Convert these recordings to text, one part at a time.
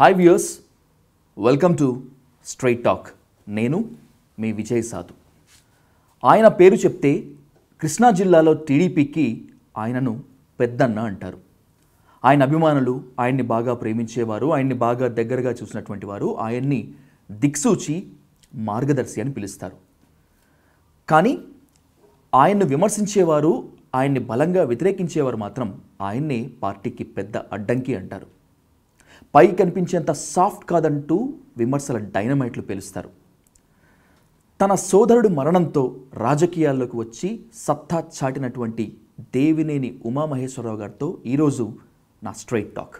hi viewers welcome to straight talk నేను మీ విజయ్ సాధు ఆయన పేరు చెప్తే కృష్ణా జిల్లాలో టీడీపీకి ఆయనను పెద్దన్న అంటారు ఆయన అభిమానులు ఆయన్ని బాగా ప్రేమించేవారు ఆయన్ని బాగా దగ్గరగా చూసినటువంటి వారు ఆయన్ని దిక్సూచి మార్గదర్శి అని పిలుస్తారు కానీ ఆయన్ను విమర్శించేవారు ఆయన్ని బలంగా వ్యతిరేకించేవారు మాత్రం ఆయన్నే పార్టీకి పెద్ద అడ్డంకి అంటారు పై కనిపించేంత సాఫ్ట్ కాదంటూ విమర్శల డైనమైట్లు పేలుస్తారు తన సోదరుడు మరణంతో రాజకీయాల్లోకి వచ్చి సత్తా చాటినటువంటి దేవినేని ఉమామహేశ్వరరావు గారితో ఈరోజు నా స్ట్రైట్ టాక్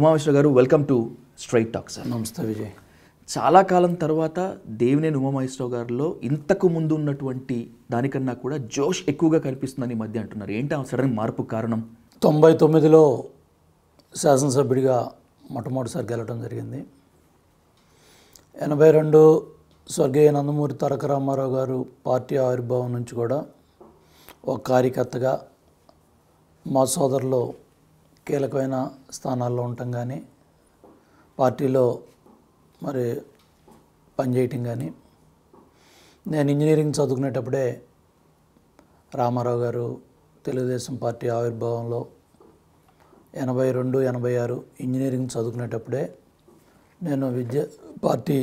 ఉమామహేశ్వర గారు welcome to straight talk sir నమస్తే విజయ్ చాలా కాలం తర్వాత దేవినేని ఉమామహేశ్వరరావు గారిలో ఇంతకు ముందు ఉన్నటువంటి దానికన్నా కూడా జోష్ ఎక్కువగా కనిపిస్తుందని మధ్య అంటున్నారు ఏంటి ఆ సడన్ మార్పు కారణం తొంభై తొమ్మిదిలో శాసనసభ్యుడిగా మొట్టమొదటిసారి గెలవడం జరిగింది ఎనభై రెండు స్వర్గీయ నందమూరి తారక రామారావు గారు పార్టీ ఆవిర్భావం నుంచి కూడా ఒక కార్యకర్తగా మా సోదరులో కీలకమైన స్థానాల్లో ఉండటం కానీ పార్టీలో మరి పనిచేయటం కానీ నేను ఇంజనీరింగ్ చదువుకునేటప్పుడే రామారావు గారు తెలుగుదేశం పార్టీ ఆవిర్భావంలో ఎనభై రెండు ఎనభై ఆరు ఇంజనీరింగ్ చదువుకునేటప్పుడే నేను విద్య పార్టీ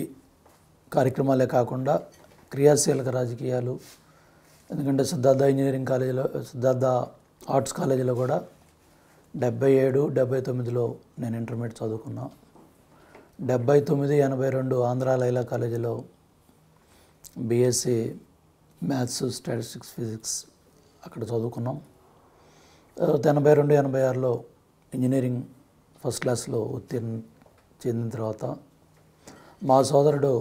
కార్యక్రమాలే కాకుండా క్రియాశీలక రాజకీయాలు ఎందుకంటే సిద్ధార్థ ఇంజనీరింగ్ కాలేజీలో సిద్ధార్థ ఆర్ట్స్ కాలేజీలో కూడా డెబ్బై ఏడు డెబ్బై తొమ్మిదిలో నేను ఇంటర్మీడియట్ చదువుకున్నా డెబ్బై తొమ్మిది ఎనభై రెండు ఆంధ్ర లైలా కాలేజీలో బీఎస్సీ మ్యాథ్స్ స్టాటిస్టిక్స్ ఫిజిక్స్ అక్కడ చదువుకున్నాం తర్వాత ఎనభై రెండు ఎనభై ఆరులో ఇంజనీరింగ్ ఫస్ట్ క్లాస్లో ఉత్తీర్ణ చెందిన తర్వాత మా సోదరుడు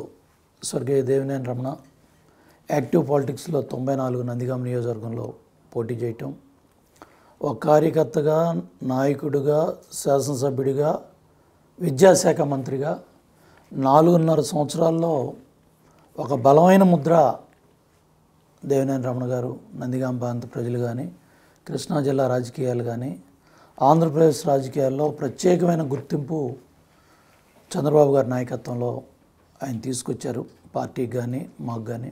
స్వర్గీయ దేవినేని రమణ యాక్టివ్ పాలిటిక్స్లో తొంభై నాలుగు నందిగామ నియోజకవర్గంలో పోటీ చేయటం ఒక కార్యకర్తగా నాయకుడిగా శాసనసభ్యుడిగా విద్యాశాఖ మంత్రిగా నాలుగున్నర సంవత్సరాల్లో ఒక బలమైన ముద్ర దేవినేని రమణ గారు నందిగామ ప్రాంత ప్రజలు కానీ కృష్ణా జిల్లా రాజకీయాలు కానీ ఆంధ్రప్రదేశ్ రాజకీయాల్లో ప్రత్యేకమైన గుర్తింపు చంద్రబాబు గారి నాయకత్వంలో ఆయన తీసుకొచ్చారు పార్టీకి కానీ మాకు కానీ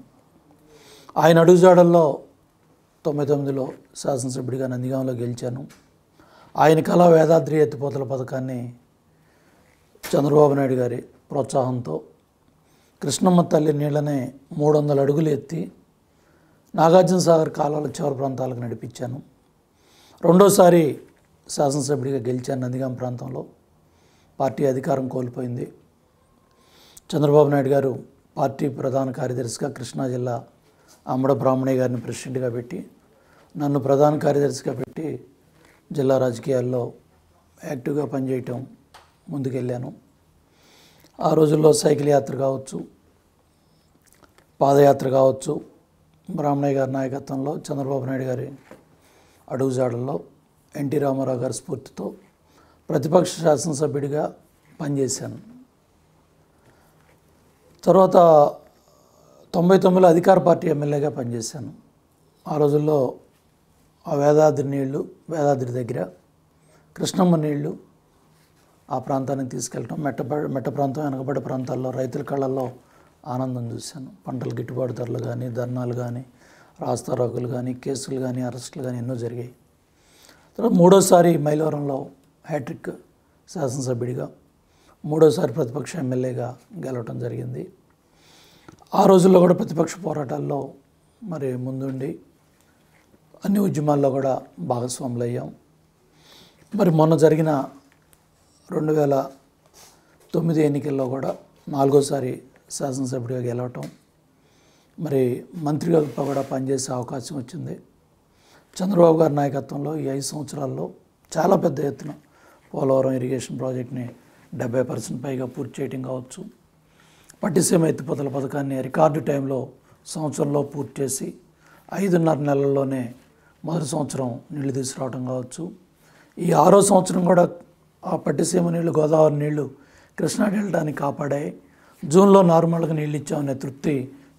ఆయన అడుగుజాడల్లో తొంభై తొమ్మిదిలో శాసనసభ్యుడిగా నందిగాంలో గెలిచాను ఆయన కళా వేదాద్రి ఎత్తిపోతల పథకాన్ని చంద్రబాబు నాయుడు గారి ప్రోత్సాహంతో కృష్ణమ్మ తల్లి నీళ్ళనే మూడు వందల అడుగులు ఎత్తి నాగార్జున సాగర్ కాలాల చివరి ప్రాంతాలకు నడిపించాను రెండోసారి శాసనసభ్యుడిగా గెలిచాను నందిగాం ప్రాంతంలో పార్టీ అధికారం కోల్పోయింది చంద్రబాబు నాయుడు గారు పార్టీ ప్రధాన కార్యదర్శిగా కృష్ణా జిల్లా అమ్మడ బ్రాహ్మణయ్య గారిని ప్రెసిడెంట్గా పెట్టి నన్ను ప్రధాన కార్యదర్శిగా పెట్టి జిల్లా రాజకీయాల్లో యాక్టివ్గా పనిచేయటం ముందుకెళ్ళాను ఆ రోజుల్లో సైకిల్ యాత్ర కావచ్చు పాదయాత్ర కావచ్చు బ్రాహ్మణయ్య గారి నాయకత్వంలో చంద్రబాబు నాయుడు గారి అడుగుజాడల్లో ఎన్టీ రామారావు గారి స్ఫూర్తితో ప్రతిపక్ష శాసనసభ్యుడిగా పనిచేశాను తర్వాత తొంభై తొమ్మిదిలో అధికార పార్టీ ఎమ్మెల్యేగా పనిచేశాను ఆ రోజుల్లో ఆ వేదాద్రి నీళ్లు వేదాద్రి దగ్గర కృష్ణమ్మ నీళ్లు ఆ ప్రాంతానికి తీసుకెళ్ళటం మెట్ట మెట్ట ప్రాంతం వెనకబడి ప్రాంతాల్లో రైతుల కళ్ళల్లో ఆనందం చూశాను పంటలు గిట్టుబాటు ధరలు కానీ ధర్నాలు కానీ రాస్తారోకులు కానీ కేసులు కానీ అరెస్టులు కానీ ఎన్నో జరిగాయి తర్వాత మూడోసారి మైలవరంలో హ్యాట్రిక్ శాసనసభ్యుడిగా మూడోసారి ప్రతిపక్ష ఎమ్మెల్యేగా గెలవటం జరిగింది ఆ రోజుల్లో కూడా ప్రతిపక్ష పోరాటాల్లో మరి ముందుండి అన్ని ఉద్యమాల్లో కూడా భాగస్వాములు అయ్యాం మరి మొన్న జరిగిన రెండు వేల తొమ్మిది ఎన్నికల్లో కూడా నాలుగోసారి శాసనసభ్యుడిగా గెలవటం మరి మంత్రిగా కూడా పనిచేసే అవకాశం వచ్చింది చంద్రబాబు గారి నాయకత్వంలో ఈ ఐదు సంవత్సరాల్లో చాలా పెద్ద ఎత్తున పోలవరం ఇరిగేషన్ ప్రాజెక్ట్ని డెబ్బై పర్సెంట్ పైగా పూర్తి చేయడం కావచ్చు పట్టిసీమ ఎత్తిపోతల పథకాన్ని రికార్డు టైంలో సంవత్సరంలో పూర్తి చేసి ఐదున్నర నెలల్లోనే మొదటి సంవత్సరం నీళ్లు తీసుకురావడం కావచ్చు ఈ ఆరో సంవత్సరం కూడా ఆ పట్టిసీమ నీళ్లు గోదావరి నీళ్లు కృష్ణా డెల్టాని కాపాడాయి జూన్లో నార్మల్గా నీళ్ళు ఇచ్చామనే తృప్తి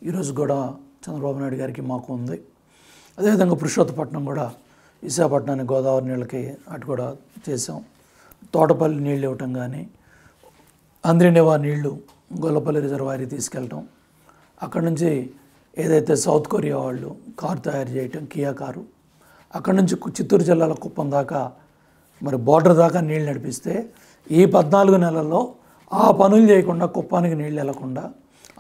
ఈరోజు కూడా చంద్రబాబు నాయుడు గారికి మాకు ఉంది అదేవిధంగా పురుషోత్తపట్నం కూడా విశాఖపట్నానికి గోదావరి నీళ్ళకి అటు కూడా చేసాం తోటపల్లి నీళ్ళు ఇవ్వటం కానీ అంద్రినివా నీళ్లు గొల్లపల్లి రిజర్వాయర్కి తీసుకెళ్ళటం అక్కడ నుంచి ఏదైతే సౌత్ కొరియా వాళ్ళు కారు తయారు చేయటం కియా కారు అక్కడ నుంచి చిత్తూరు జిల్లాల కుప్పం దాకా మరి బార్డర్ దాకా నీళ్ళు నడిపిస్తే ఈ పద్నాలుగు నెలల్లో ఆ పనులు చేయకుండా కుప్పానికి నీళ్ళు వెళ్లకుండా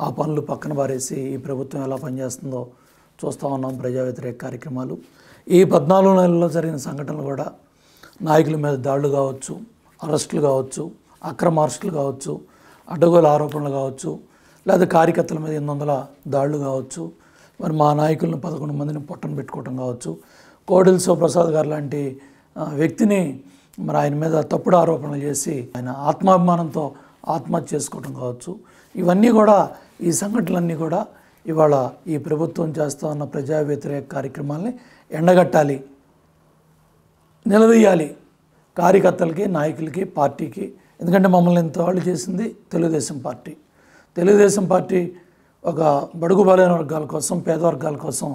ఆ పనులు పక్కన పారేసి ఈ ప్రభుత్వం ఎలా పనిచేస్తుందో చూస్తూ ఉన్నాం ప్రజా వ్యతిరేక కార్యక్రమాలు ఈ పద్నాలుగు నెలల్లో జరిగిన సంఘటనలు కూడా నాయకుల మీద దాడులు కావచ్చు అరెస్టులు కావచ్చు అక్రమ అరెస్టులు కావచ్చు అడ్డగోలు ఆరోపణలు కావచ్చు లేదా కార్యకర్తల మీద ఎనిమిది వందల దాడులు కావచ్చు మరి మా నాయకులను పదకొండు మందిని పొట్టను పెట్టుకోవటం కావచ్చు కోడెల శివప్రసాద్ గారు లాంటి వ్యక్తిని మరి ఆయన మీద తప్పుడు ఆరోపణలు చేసి ఆయన ఆత్మాభిమానంతో ఆత్మహత్య చేసుకోవటం కావచ్చు ఇవన్నీ కూడా ఈ సంఘటనలన్నీ కూడా ఇవాళ ఈ ప్రభుత్వం చేస్తూ ఉన్న ప్రజా వ్యతిరేక కార్యక్రమాల్ని ఎండగట్టాలి నిలదీయాలి కార్యకర్తలకి నాయకులకి పార్టీకి ఎందుకంటే మమ్మల్ని ఇంతవాళ్ళు చేసింది తెలుగుదేశం పార్టీ తెలుగుదేశం పార్టీ ఒక బడుగు బలైన వర్గాల కోసం పేదవర్గాల కోసం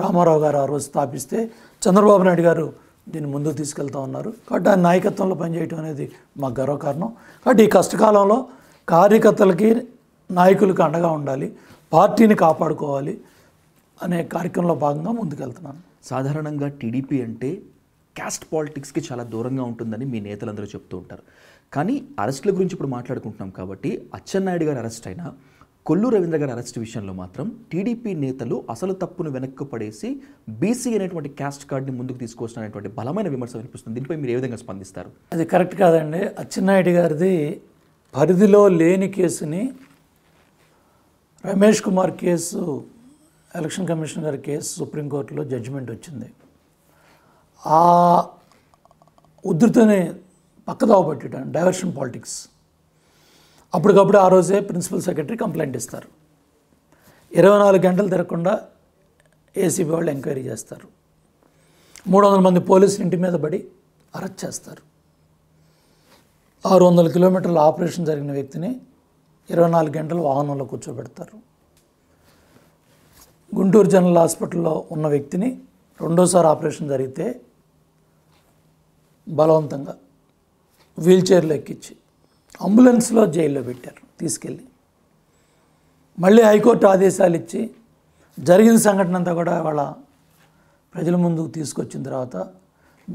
రామారావు గారు ఆ రోజు స్థాపిస్తే చంద్రబాబు నాయుడు గారు దీన్ని ముందుకు తీసుకెళ్తా ఉన్నారు కాబట్టి ఆ నాయకత్వంలో పనిచేయటం అనేది మా గర్వకారణం కాబట్టి ఈ కష్టకాలంలో కార్యకర్తలకి నాయకులకు అండగా ఉండాలి పార్టీని కాపాడుకోవాలి అనే కార్యక్రమంలో భాగంగా ముందుకెళ్తున్నాను సాధారణంగా టీడీపీ అంటే క్యాస్ట్ పాలిటిక్స్కి చాలా దూరంగా ఉంటుందని మీ నేతలందరూ చెప్తూ ఉంటారు కానీ అరెస్టుల గురించి ఇప్పుడు మాట్లాడుకుంటున్నాం కాబట్టి అచ్చెన్నాయుడు గారు అరెస్ట్ అయినా కొల్లు రవీంద్ర గారి అరెస్ట్ విషయంలో మాత్రం టీడీపీ నేతలు అసలు తప్పును వెనక్కు పడేసి బీసీ అనేటువంటి క్యాస్ట్ కార్డ్ని ముందుకు తీసుకొస్తున్నటువంటి బలమైన విమర్శ వినిపిస్తుంది దీనిపై మీరు ఏ విధంగా స్పందిస్తారు అది కరెక్ట్ కాదండి అచ్చెన్నాయుడు గారిది పరిధిలో లేని కేసుని Ramesh Kumar case election commission గారి కేసు సుప్రీంకోర్టులో జడ్జిమెంట్ వచ్చింది ఆ ఉధృతిని పక్కదావ పెట్టడం డైవర్షన్ పాలిటిక్స్ అప్పటికప్పుడు ఆ రోజే ప్రిన్సిపల్ సెక్రటరీ కంప్లైంట్ ఇస్తారు ఇరవై నాలుగు గంటలు తిరగకుండా ఏసీబీ వాళ్ళు ఎంక్వైరీ చేస్తారు మూడు వందల మంది పోలీసులు ఇంటి మీద పడి అరెస్ట్ చేస్తారు ఆరు వందల కిలోమీటర్ల ఆపరేషన్ జరిగిన వ్యక్తిని ఇరవై నాలుగు గంటలు వాహనంలో కూర్చోబెడతారు గుంటూరు జనరల్ హాస్పిటల్లో ఉన్న వ్యక్తిని రెండోసారి ఆపరేషన్ జరిగితే బలవంతంగా వీల్చైర్లో ఎక్కించి అంబులెన్స్లో జైల్లో పెట్టారు తీసుకెళ్ళి మళ్ళీ హైకోర్టు ఆదేశాలు ఇచ్చి జరిగిన సంఘటన అంతా కూడా వాళ్ళ ప్రజల ముందుకు తీసుకొచ్చిన తర్వాత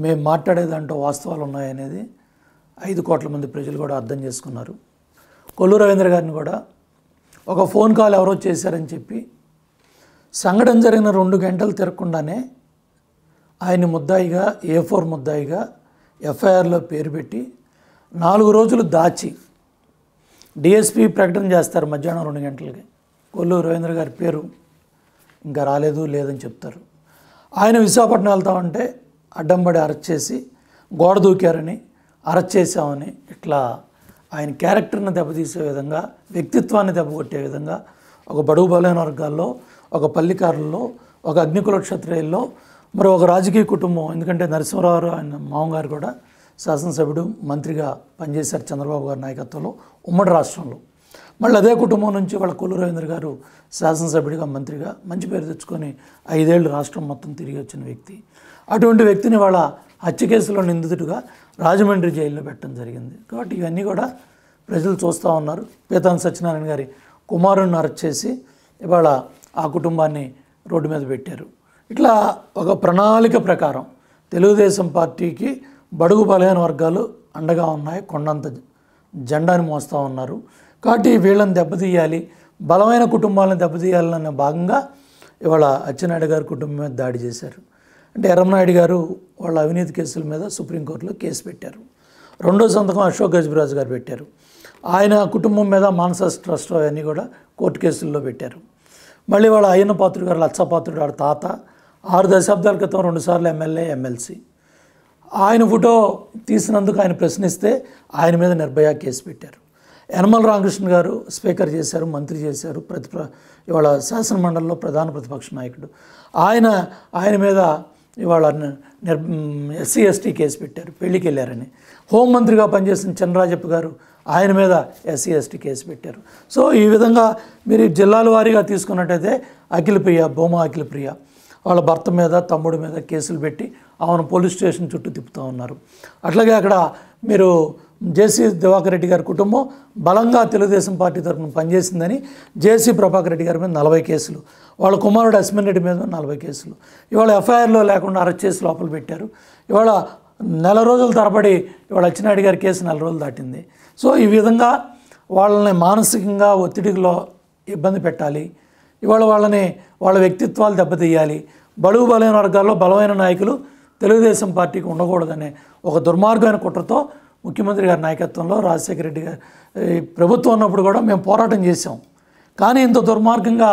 మేము మాట్లాడే దాంట్లో వాస్తవాలు ఉన్నాయనేది ఐదు కోట్ల మంది ప్రజలు కూడా అర్థం చేసుకున్నారు కొల్లు రవీంద్ర గారిని కూడా ఒక ఫోన్ కాల్ ఎవరో చేశారని చెప్పి సంఘటన జరిగిన రెండు గంటలు తిరగకుండానే ఆయన ముద్దాయిగా ఏ ఫోర్ ముద్దాయిగా ఎఫ్ఐఆర్లో పేరు పెట్టి నాలుగు రోజులు దాచి డిఎస్పీ ప్రకటన చేస్తారు మధ్యాహ్నం రెండు గంటలకి కొల్లు రవీంద్ర గారి పేరు ఇంకా రాలేదు లేదని చెప్తారు ఆయన విశాఖపట్నం వెళ్తామంటే అడ్డంబడి అరెస్ట్ చేసి గోడ దూకారని అరెస్ట్ చేశామని ఇట్లా ఆయన క్యారెక్టర్ని దెబ్బతీసే విధంగా వ్యక్తిత్వాన్ని దెబ్బకొట్టే విధంగా ఒక బడుగు బలైన వర్గాల్లో ఒక పల్లికారుల్లో ఒక అగ్నికుల క్షత్రియుల్లో మరి ఒక రాజకీయ కుటుంబం ఎందుకంటే నరసింహరావు ఆయన మామగారు కూడా శాసనసభ్యుడు మంత్రిగా పనిచేశారు చంద్రబాబు గారి నాయకత్వంలో ఉమ్మడి రాష్ట్రంలో మళ్ళీ అదే కుటుంబం నుంచి వాళ్ళ కొల్లు రవీంద్ర గారు శాసనసభ్యుడిగా మంత్రిగా మంచి పేరు తెచ్చుకొని ఐదేళ్ళు రాష్ట్రం మొత్తం తిరిగి వచ్చిన వ్యక్తి అటువంటి వ్యక్తిని వాళ్ళ హత్య కేసులో నిందితుడుగా రాజమండ్రి జైల్లో పెట్టడం జరిగింది కాబట్టి ఇవన్నీ కూడా ప్రజలు చూస్తూ ఉన్నారు పీతాన్ సత్యనారాయణ గారి కుమారుణ్ణి అరెస్ట్ చేసి ఇవాళ ఆ కుటుంబాన్ని రోడ్డు మీద పెట్టారు ఇట్లా ఒక ప్రణాళిక ప్రకారం తెలుగుదేశం పార్టీకి బడుగు బలహీన వర్గాలు అండగా ఉన్నాయి కొండంత జెండాని మోస్తూ ఉన్నారు కాబట్టి వీళ్ళని దెబ్బతీయాలి బలమైన కుటుంబాలను దెబ్బతీయాలన్న భాగంగా ఇవాళ అచ్చెన్నాయుడు గారి కుటుంబం మీద దాడి చేశారు అంటే ఎర్రమనాయుడు గారు వాళ్ళ అవినీతి కేసుల మీద సుప్రీంకోర్టులో కేసు పెట్టారు రెండో సంతకం అశోక్ గజబిరాజు గారు పెట్టారు ఆయన కుటుంబం మీద మానస ట్రస్ట్ అవన్నీ కూడా కోర్టు కేసుల్లో పెట్టారు మళ్ళీ వాళ్ళ అయ్యన్న పాత్రుడు గారు లచ్చపాత్రుడు వాడు తాత ఆరు దశాబ్దాల క్రితం రెండుసార్లు ఎమ్మెల్యే ఎమ్మెల్సీ ఆయన ఫోటో తీసినందుకు ఆయన ప్రశ్నిస్తే ఆయన మీద నిర్భయ కేసు పెట్టారు యనమల రామకృష్ణ గారు స్పీకర్ చేశారు మంత్రి చేశారు ప్రతి ఇవాళ శాసనమండలిలో ప్రధాన ప్రతిపక్ష నాయకుడు ఆయన ఆయన మీద ఇవాళ నిర్ ఎస్సీ ఎస్టీ కేసు పెట్టారు పెళ్లికి వెళ్ళారని హోంమంత్రిగా పనిచేసిన చంద్రరాజప్ప గారు ఆయన మీద ఎస్సీ ఎస్టీ కేసు పెట్టారు సో ఈ విధంగా మీరు జిల్లాల వారీగా తీసుకున్నట్టయితే అఖిలప్రియ భూమా అఖిలప్రియ వాళ్ళ భర్త మీద తమ్ముడి మీద కేసులు పెట్టి ఆమెను పోలీస్ స్టేషన్ చుట్టూ తిప్పుతూ ఉన్నారు అట్లాగే అక్కడ మీరు జేసీ దివాకర్ రెడ్డి గారి కుటుంబం బలంగా తెలుగుదేశం పార్టీ తరఫున పనిచేసిందని జేసీ ప్రభాకర్ రెడ్డి గారి మీద నలభై కేసులు వాళ్ళ కుమారుడు అస్మిన్ రెడ్డి మీద నలభై కేసులు ఇవాళ ఎఫ్ఐఆర్లో లేకుండా అరెస్ట్ చేసి లోపల పెట్టారు ఇవాళ నెల రోజుల తరబడి ఇవాళ అచ్చినాయుడు గారి కేసు నెల రోజులు దాటింది సో ఈ విధంగా వాళ్ళని మానసికంగా ఒత్తిడిలో ఇబ్బంది పెట్టాలి ఇవాళ వాళ్ళని వాళ్ళ వ్యక్తిత్వాలు దెబ్బతీయాలి బడుగు బలమైన వర్గాల్లో బలమైన నాయకులు తెలుగుదేశం పార్టీకి ఉండకూడదనే ఒక దుర్మార్గమైన కుట్రతో ముఖ్యమంత్రి గారి నాయకత్వంలో రాజశేఖర రెడ్డి గారు ప్రభుత్వం ఉన్నప్పుడు కూడా మేము పోరాటం చేసాం కానీ ఇంత దుర్మార్గంగా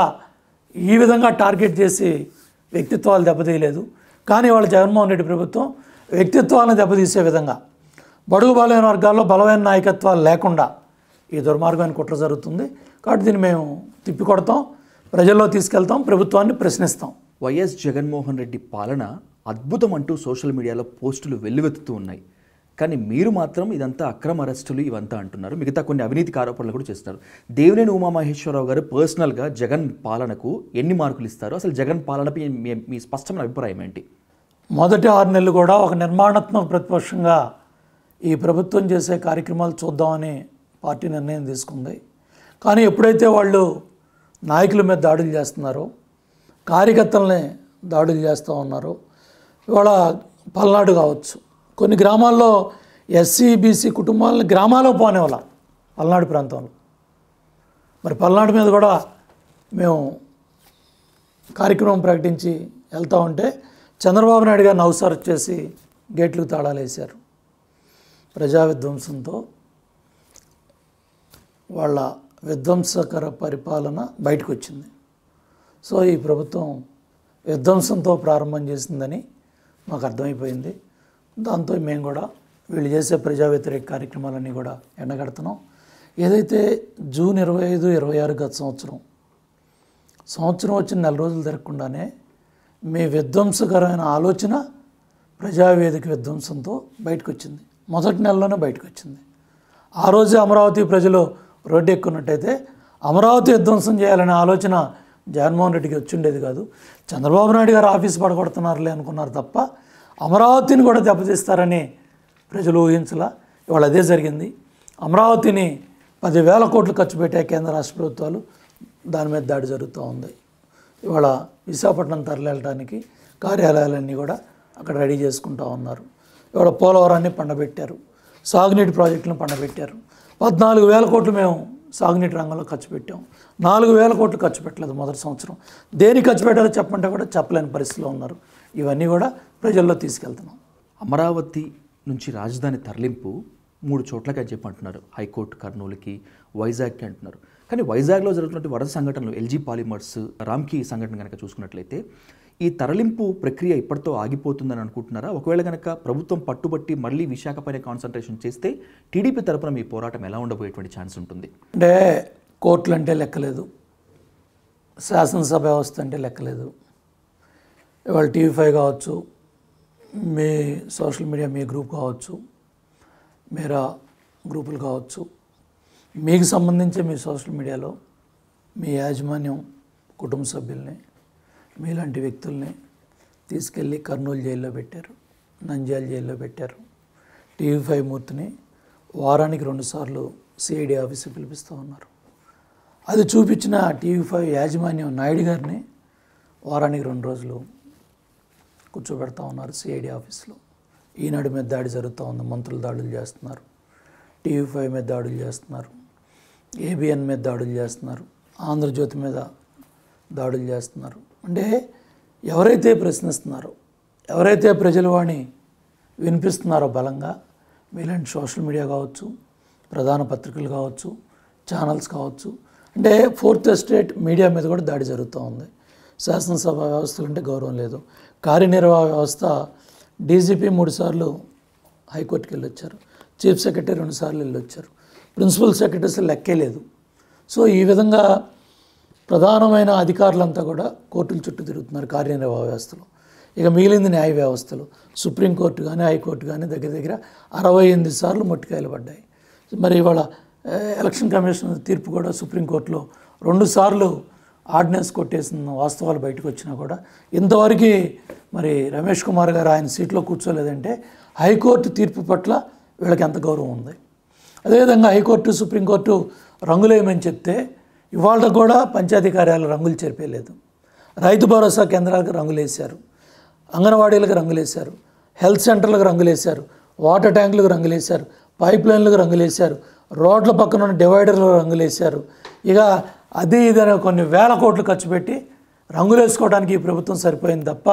ఈ విధంగా టార్గెట్ చేసి వ్యక్తిత్వాలు దెబ్బతీయలేదు కానీ వాళ్ళ జగన్మోహన్ రెడ్డి ప్రభుత్వం వ్యక్తిత్వాలను దెబ్బతీసే విధంగా బడుగు బలమైన వర్గాల్లో బలమైన నాయకత్వాలు లేకుండా ఈ దుర్మార్గమైన కుట్ర జరుగుతుంది కాబట్టి దీన్ని మేము తిప్పికొడతాం ప్రజల్లో తీసుకెళ్తాం ప్రభుత్వాన్ని ప్రశ్నిస్తాం వైఎస్ జగన్మోహన్ రెడ్డి పాలన అద్భుతం అంటూ సోషల్ మీడియాలో పోస్టులు వెల్లువెత్తుతూ ఉన్నాయి కానీ మీరు మాత్రం ఇదంతా అక్రమ అరెస్టులు ఇవంతా అంటున్నారు మిగతా కొన్ని అవినీతి ఆరోపణలు కూడా చేస్తున్నారు దేవినేని ఉమామహేశ్వరరావు గారు పర్సనల్గా జగన్ పాలనకు ఎన్ని మార్కులు ఇస్తారు అసలు జగన్ పాలనపై మీ స్పష్టమైన అభిప్రాయం ఏంటి మొదటి ఆరు నెలలు కూడా ఒక నిర్మాణాత్మక ప్రతిపక్షంగా ఈ ప్రభుత్వం చేసే కార్యక్రమాలు చూద్దామని పార్టీ నిర్ణయం తీసుకుంది కానీ ఎప్పుడైతే వాళ్ళు నాయకుల మీద దాడులు చేస్తున్నారో కార్యకర్తలని దాడులు చేస్తూ ఉన్నారో ఇవాళ పల్నాడు కావచ్చు కొన్ని గ్రామాల్లో ఎస్సీ బీసీ కుటుంబాలను గ్రామాల్లో పోనేవాళ్ళ పల్నాడు ప్రాంతంలో మరి పల్నాడు మీద కూడా మేము కార్యక్రమం ప్రకటించి వెళ్తూ ఉంటే చంద్రబాబు నాయుడు గారిని అవసరం చేసి గేట్లు తాళాలు వేశారు ప్రజా విధ్వంసంతో వాళ్ళ విధ్వంసకర పరిపాలన బయటకు వచ్చింది సో ఈ ప్రభుత్వం విధ్వంసంతో ప్రారంభం చేసిందని మాకు అర్థమైపోయింది దాంతో మేము కూడా వీళ్ళు చేసే ప్రజా వ్యతిరేక కార్యక్రమాలన్నీ కూడా ఎండగడుతున్నాం ఏదైతే జూన్ ఇరవై ఐదు ఇరవై ఆరు గత సంవత్సరం సంవత్సరం వచ్చిన నెల రోజులు జరగకుండానే మీ విధ్వంసకరమైన ఆలోచన ప్రజావేదిక విధ్వంసంతో బయటకు వచ్చింది మొదటి నెలలోనే బయటకు వచ్చింది ఆ రోజే అమరావతి ప్రజలు రోడ్డు ఎక్కున్నట్టయితే అమరావతి విధ్వంసం చేయాలనే ఆలోచన జగన్మోహన్ రెడ్డికి వచ్చిండేది కాదు చంద్రబాబు నాయుడు గారు ఆఫీస్ పడగొడుతున్నారులే అనుకున్నారు తప్ప అమరావతిని కూడా దెబ్బతీస్తారని ప్రజలు ఊహించలా ఇవాళ అదే జరిగింది అమరావతిని పదివేల కోట్లు ఖర్చు పెట్టే కేంద్ర రాష్ట్ర ప్రభుత్వాలు దాని మీద దాడి జరుగుతూ ఉంది ఇవాళ విశాఖపట్నం తరలించడానికి కార్యాలయాలన్నీ కూడా అక్కడ రెడీ చేసుకుంటూ ఉన్నారు ఇవాళ పోలవరాన్ని పండబెట్టారు సాగునీటి ప్రాజెక్టులను పండబెట్టారు పద్నాలుగు వేల కోట్లు మేము సాగునీటి రంగంలో ఖర్చు పెట్టాం నాలుగు వేల కోట్లు ఖర్చు పెట్టలేదు మొదటి సంవత్సరం దేని ఖర్చు పెట్టాలో చెప్పంటే కూడా చెప్పలేని పరిస్థితిలో ఉన్నారు ఇవన్నీ కూడా ప్రజల్లో తీసుకెళ్తున్నాం అమరావతి నుంచి రాజధాని తరలింపు మూడు చోట్లకి అని చెప్పి అంటున్నారు హైకోర్టు కర్నూలుకి వైజాగ్కి అంటున్నారు కానీ వైజాగ్లో జరుగుతున్నటువంటి వరద సంఘటనలు ఎల్జీ పాలిమర్స్ రామ్కి సంఘటన కనుక చూసుకున్నట్లయితే ఈ తరలింపు ప్రక్రియ ఇప్పటితో ఆగిపోతుందని అనుకుంటున్నారా ఒకవేళ కనుక ప్రభుత్వం పట్టుబట్టి మళ్ళీ విశాఖపైన కాన్సన్ట్రేషన్ చేస్తే టీడీపీ తరపున మీ పోరాటం ఎలా ఉండబోయేటువంటి ఛాన్స్ ఉంటుంది అంటే కోర్టులు అంటే లెక్కలేదు శాసనసభ వ్యవస్థ అంటే లెక్కలేదు ఇవాళ టీవీ ఫైవ్ కావచ్చు మీ సోషల్ మీడియా మీ గ్రూప్ కావచ్చు మీరా గ్రూపులు కావచ్చు మీకు సంబంధించి మీ సోషల్ మీడియాలో మీ యాజమాన్యం కుటుంబ సభ్యుల్ని మీలాంటి వ్యక్తుల్ని తీసుకెళ్ళి కర్నూలు జైల్లో పెట్టారు నంద్యాల జైల్లో పెట్టారు టీవీ ఫైవ్ మూర్తిని వారానికి రెండుసార్లు సిఐడి ఆఫీసు పిలిపిస్తూ ఉన్నారు అది చూపించిన టీవీ ఫైవ్ యాజమాన్యం నాయుడు గారిని వారానికి రెండు రోజులు కూర్చోబెడతా ఉన్నారు సిఐడి ఆఫీస్లో ఈనాడు మీద దాడి జరుగుతూ ఉంది మంత్రులు దాడులు చేస్తున్నారు టీవీ ఫైవ్ మీద దాడులు చేస్తున్నారు ఏబిఎన్ మీద దాడులు చేస్తున్నారు ఆంధ్రజ్యోతి మీద దాడులు చేస్తున్నారు అంటే ఎవరైతే ప్రశ్నిస్తున్నారో ఎవరైతే ప్రజలు వాణి వినిపిస్తున్నారో బలంగా మీలాంటి సోషల్ మీడియా కావచ్చు ప్రధాన పత్రికలు కావచ్చు ఛానల్స్ కావచ్చు అంటే ఫోర్త్ ఎస్టేట్ మీడియా మీద కూడా దాడి జరుగుతూ ఉంది శాసనసభ వ్యవస్థలు అంటే గౌరవం లేదు కార్యనిర్వాహ వ్యవస్థ డీజీపీ మూడుసార్లు హైకోర్టుకి వెళ్ళొచ్చారు చీఫ్ సెక్రటరీ రెండుసార్లు వెళ్ళొచ్చారు ప్రిన్సిపల్ సెక్రటరీస్ లెక్కే లేదు సో ఈ విధంగా ప్రధానమైన అధికారులంతా కూడా కోర్టుల చుట్టూ తిరుగుతున్నారు కార్యనిర్వాహ వ్యవస్థలో ఇక మిగిలింది న్యాయ వ్యవస్థలు సుప్రీంకోర్టు కానీ హైకోర్టు కానీ దగ్గర దగ్గర అరవై ఎనిమిది సార్లు మొట్టికాయలు పడ్డాయి మరి ఇవాళ ఎలక్షన్ కమిషన్ తీర్పు కూడా సుప్రీంకోర్టులో రెండు సార్లు ఆర్డినెన్స్ కొట్టేసిన వాస్తవాలు బయటకు వచ్చినా కూడా ఇంతవరకు మరి రమేష్ కుమార్ గారు ఆయన సీట్లో కూర్చోలేదంటే హైకోర్టు తీర్పు పట్ల వీళ్ళకి ఎంత గౌరవం ఉంది అదేవిధంగా హైకోర్టు సుప్రీంకోర్టు రంగులేయమని చెప్తే ఇవాళ కూడా పంచాయతీ కార్యాలయాలు రంగులు చెరిపేయలేదు రైతు భరోసా కేంద్రాలకు రంగులు వేశారు అంగన్వాడీలకు రంగులు వేశారు హెల్త్ సెంటర్లకు రంగులు వేశారు వాటర్ ట్యాంకులకు రంగులు వేశారు పైప్ లైన్లకు వేశారు రోడ్ల పక్కన ఉన్న డివైడర్లకు వేశారు ఇక అది ఇది కొన్ని వేల కోట్లు ఖర్చు పెట్టి వేసుకోవడానికి ఈ ప్రభుత్వం సరిపోయింది తప్ప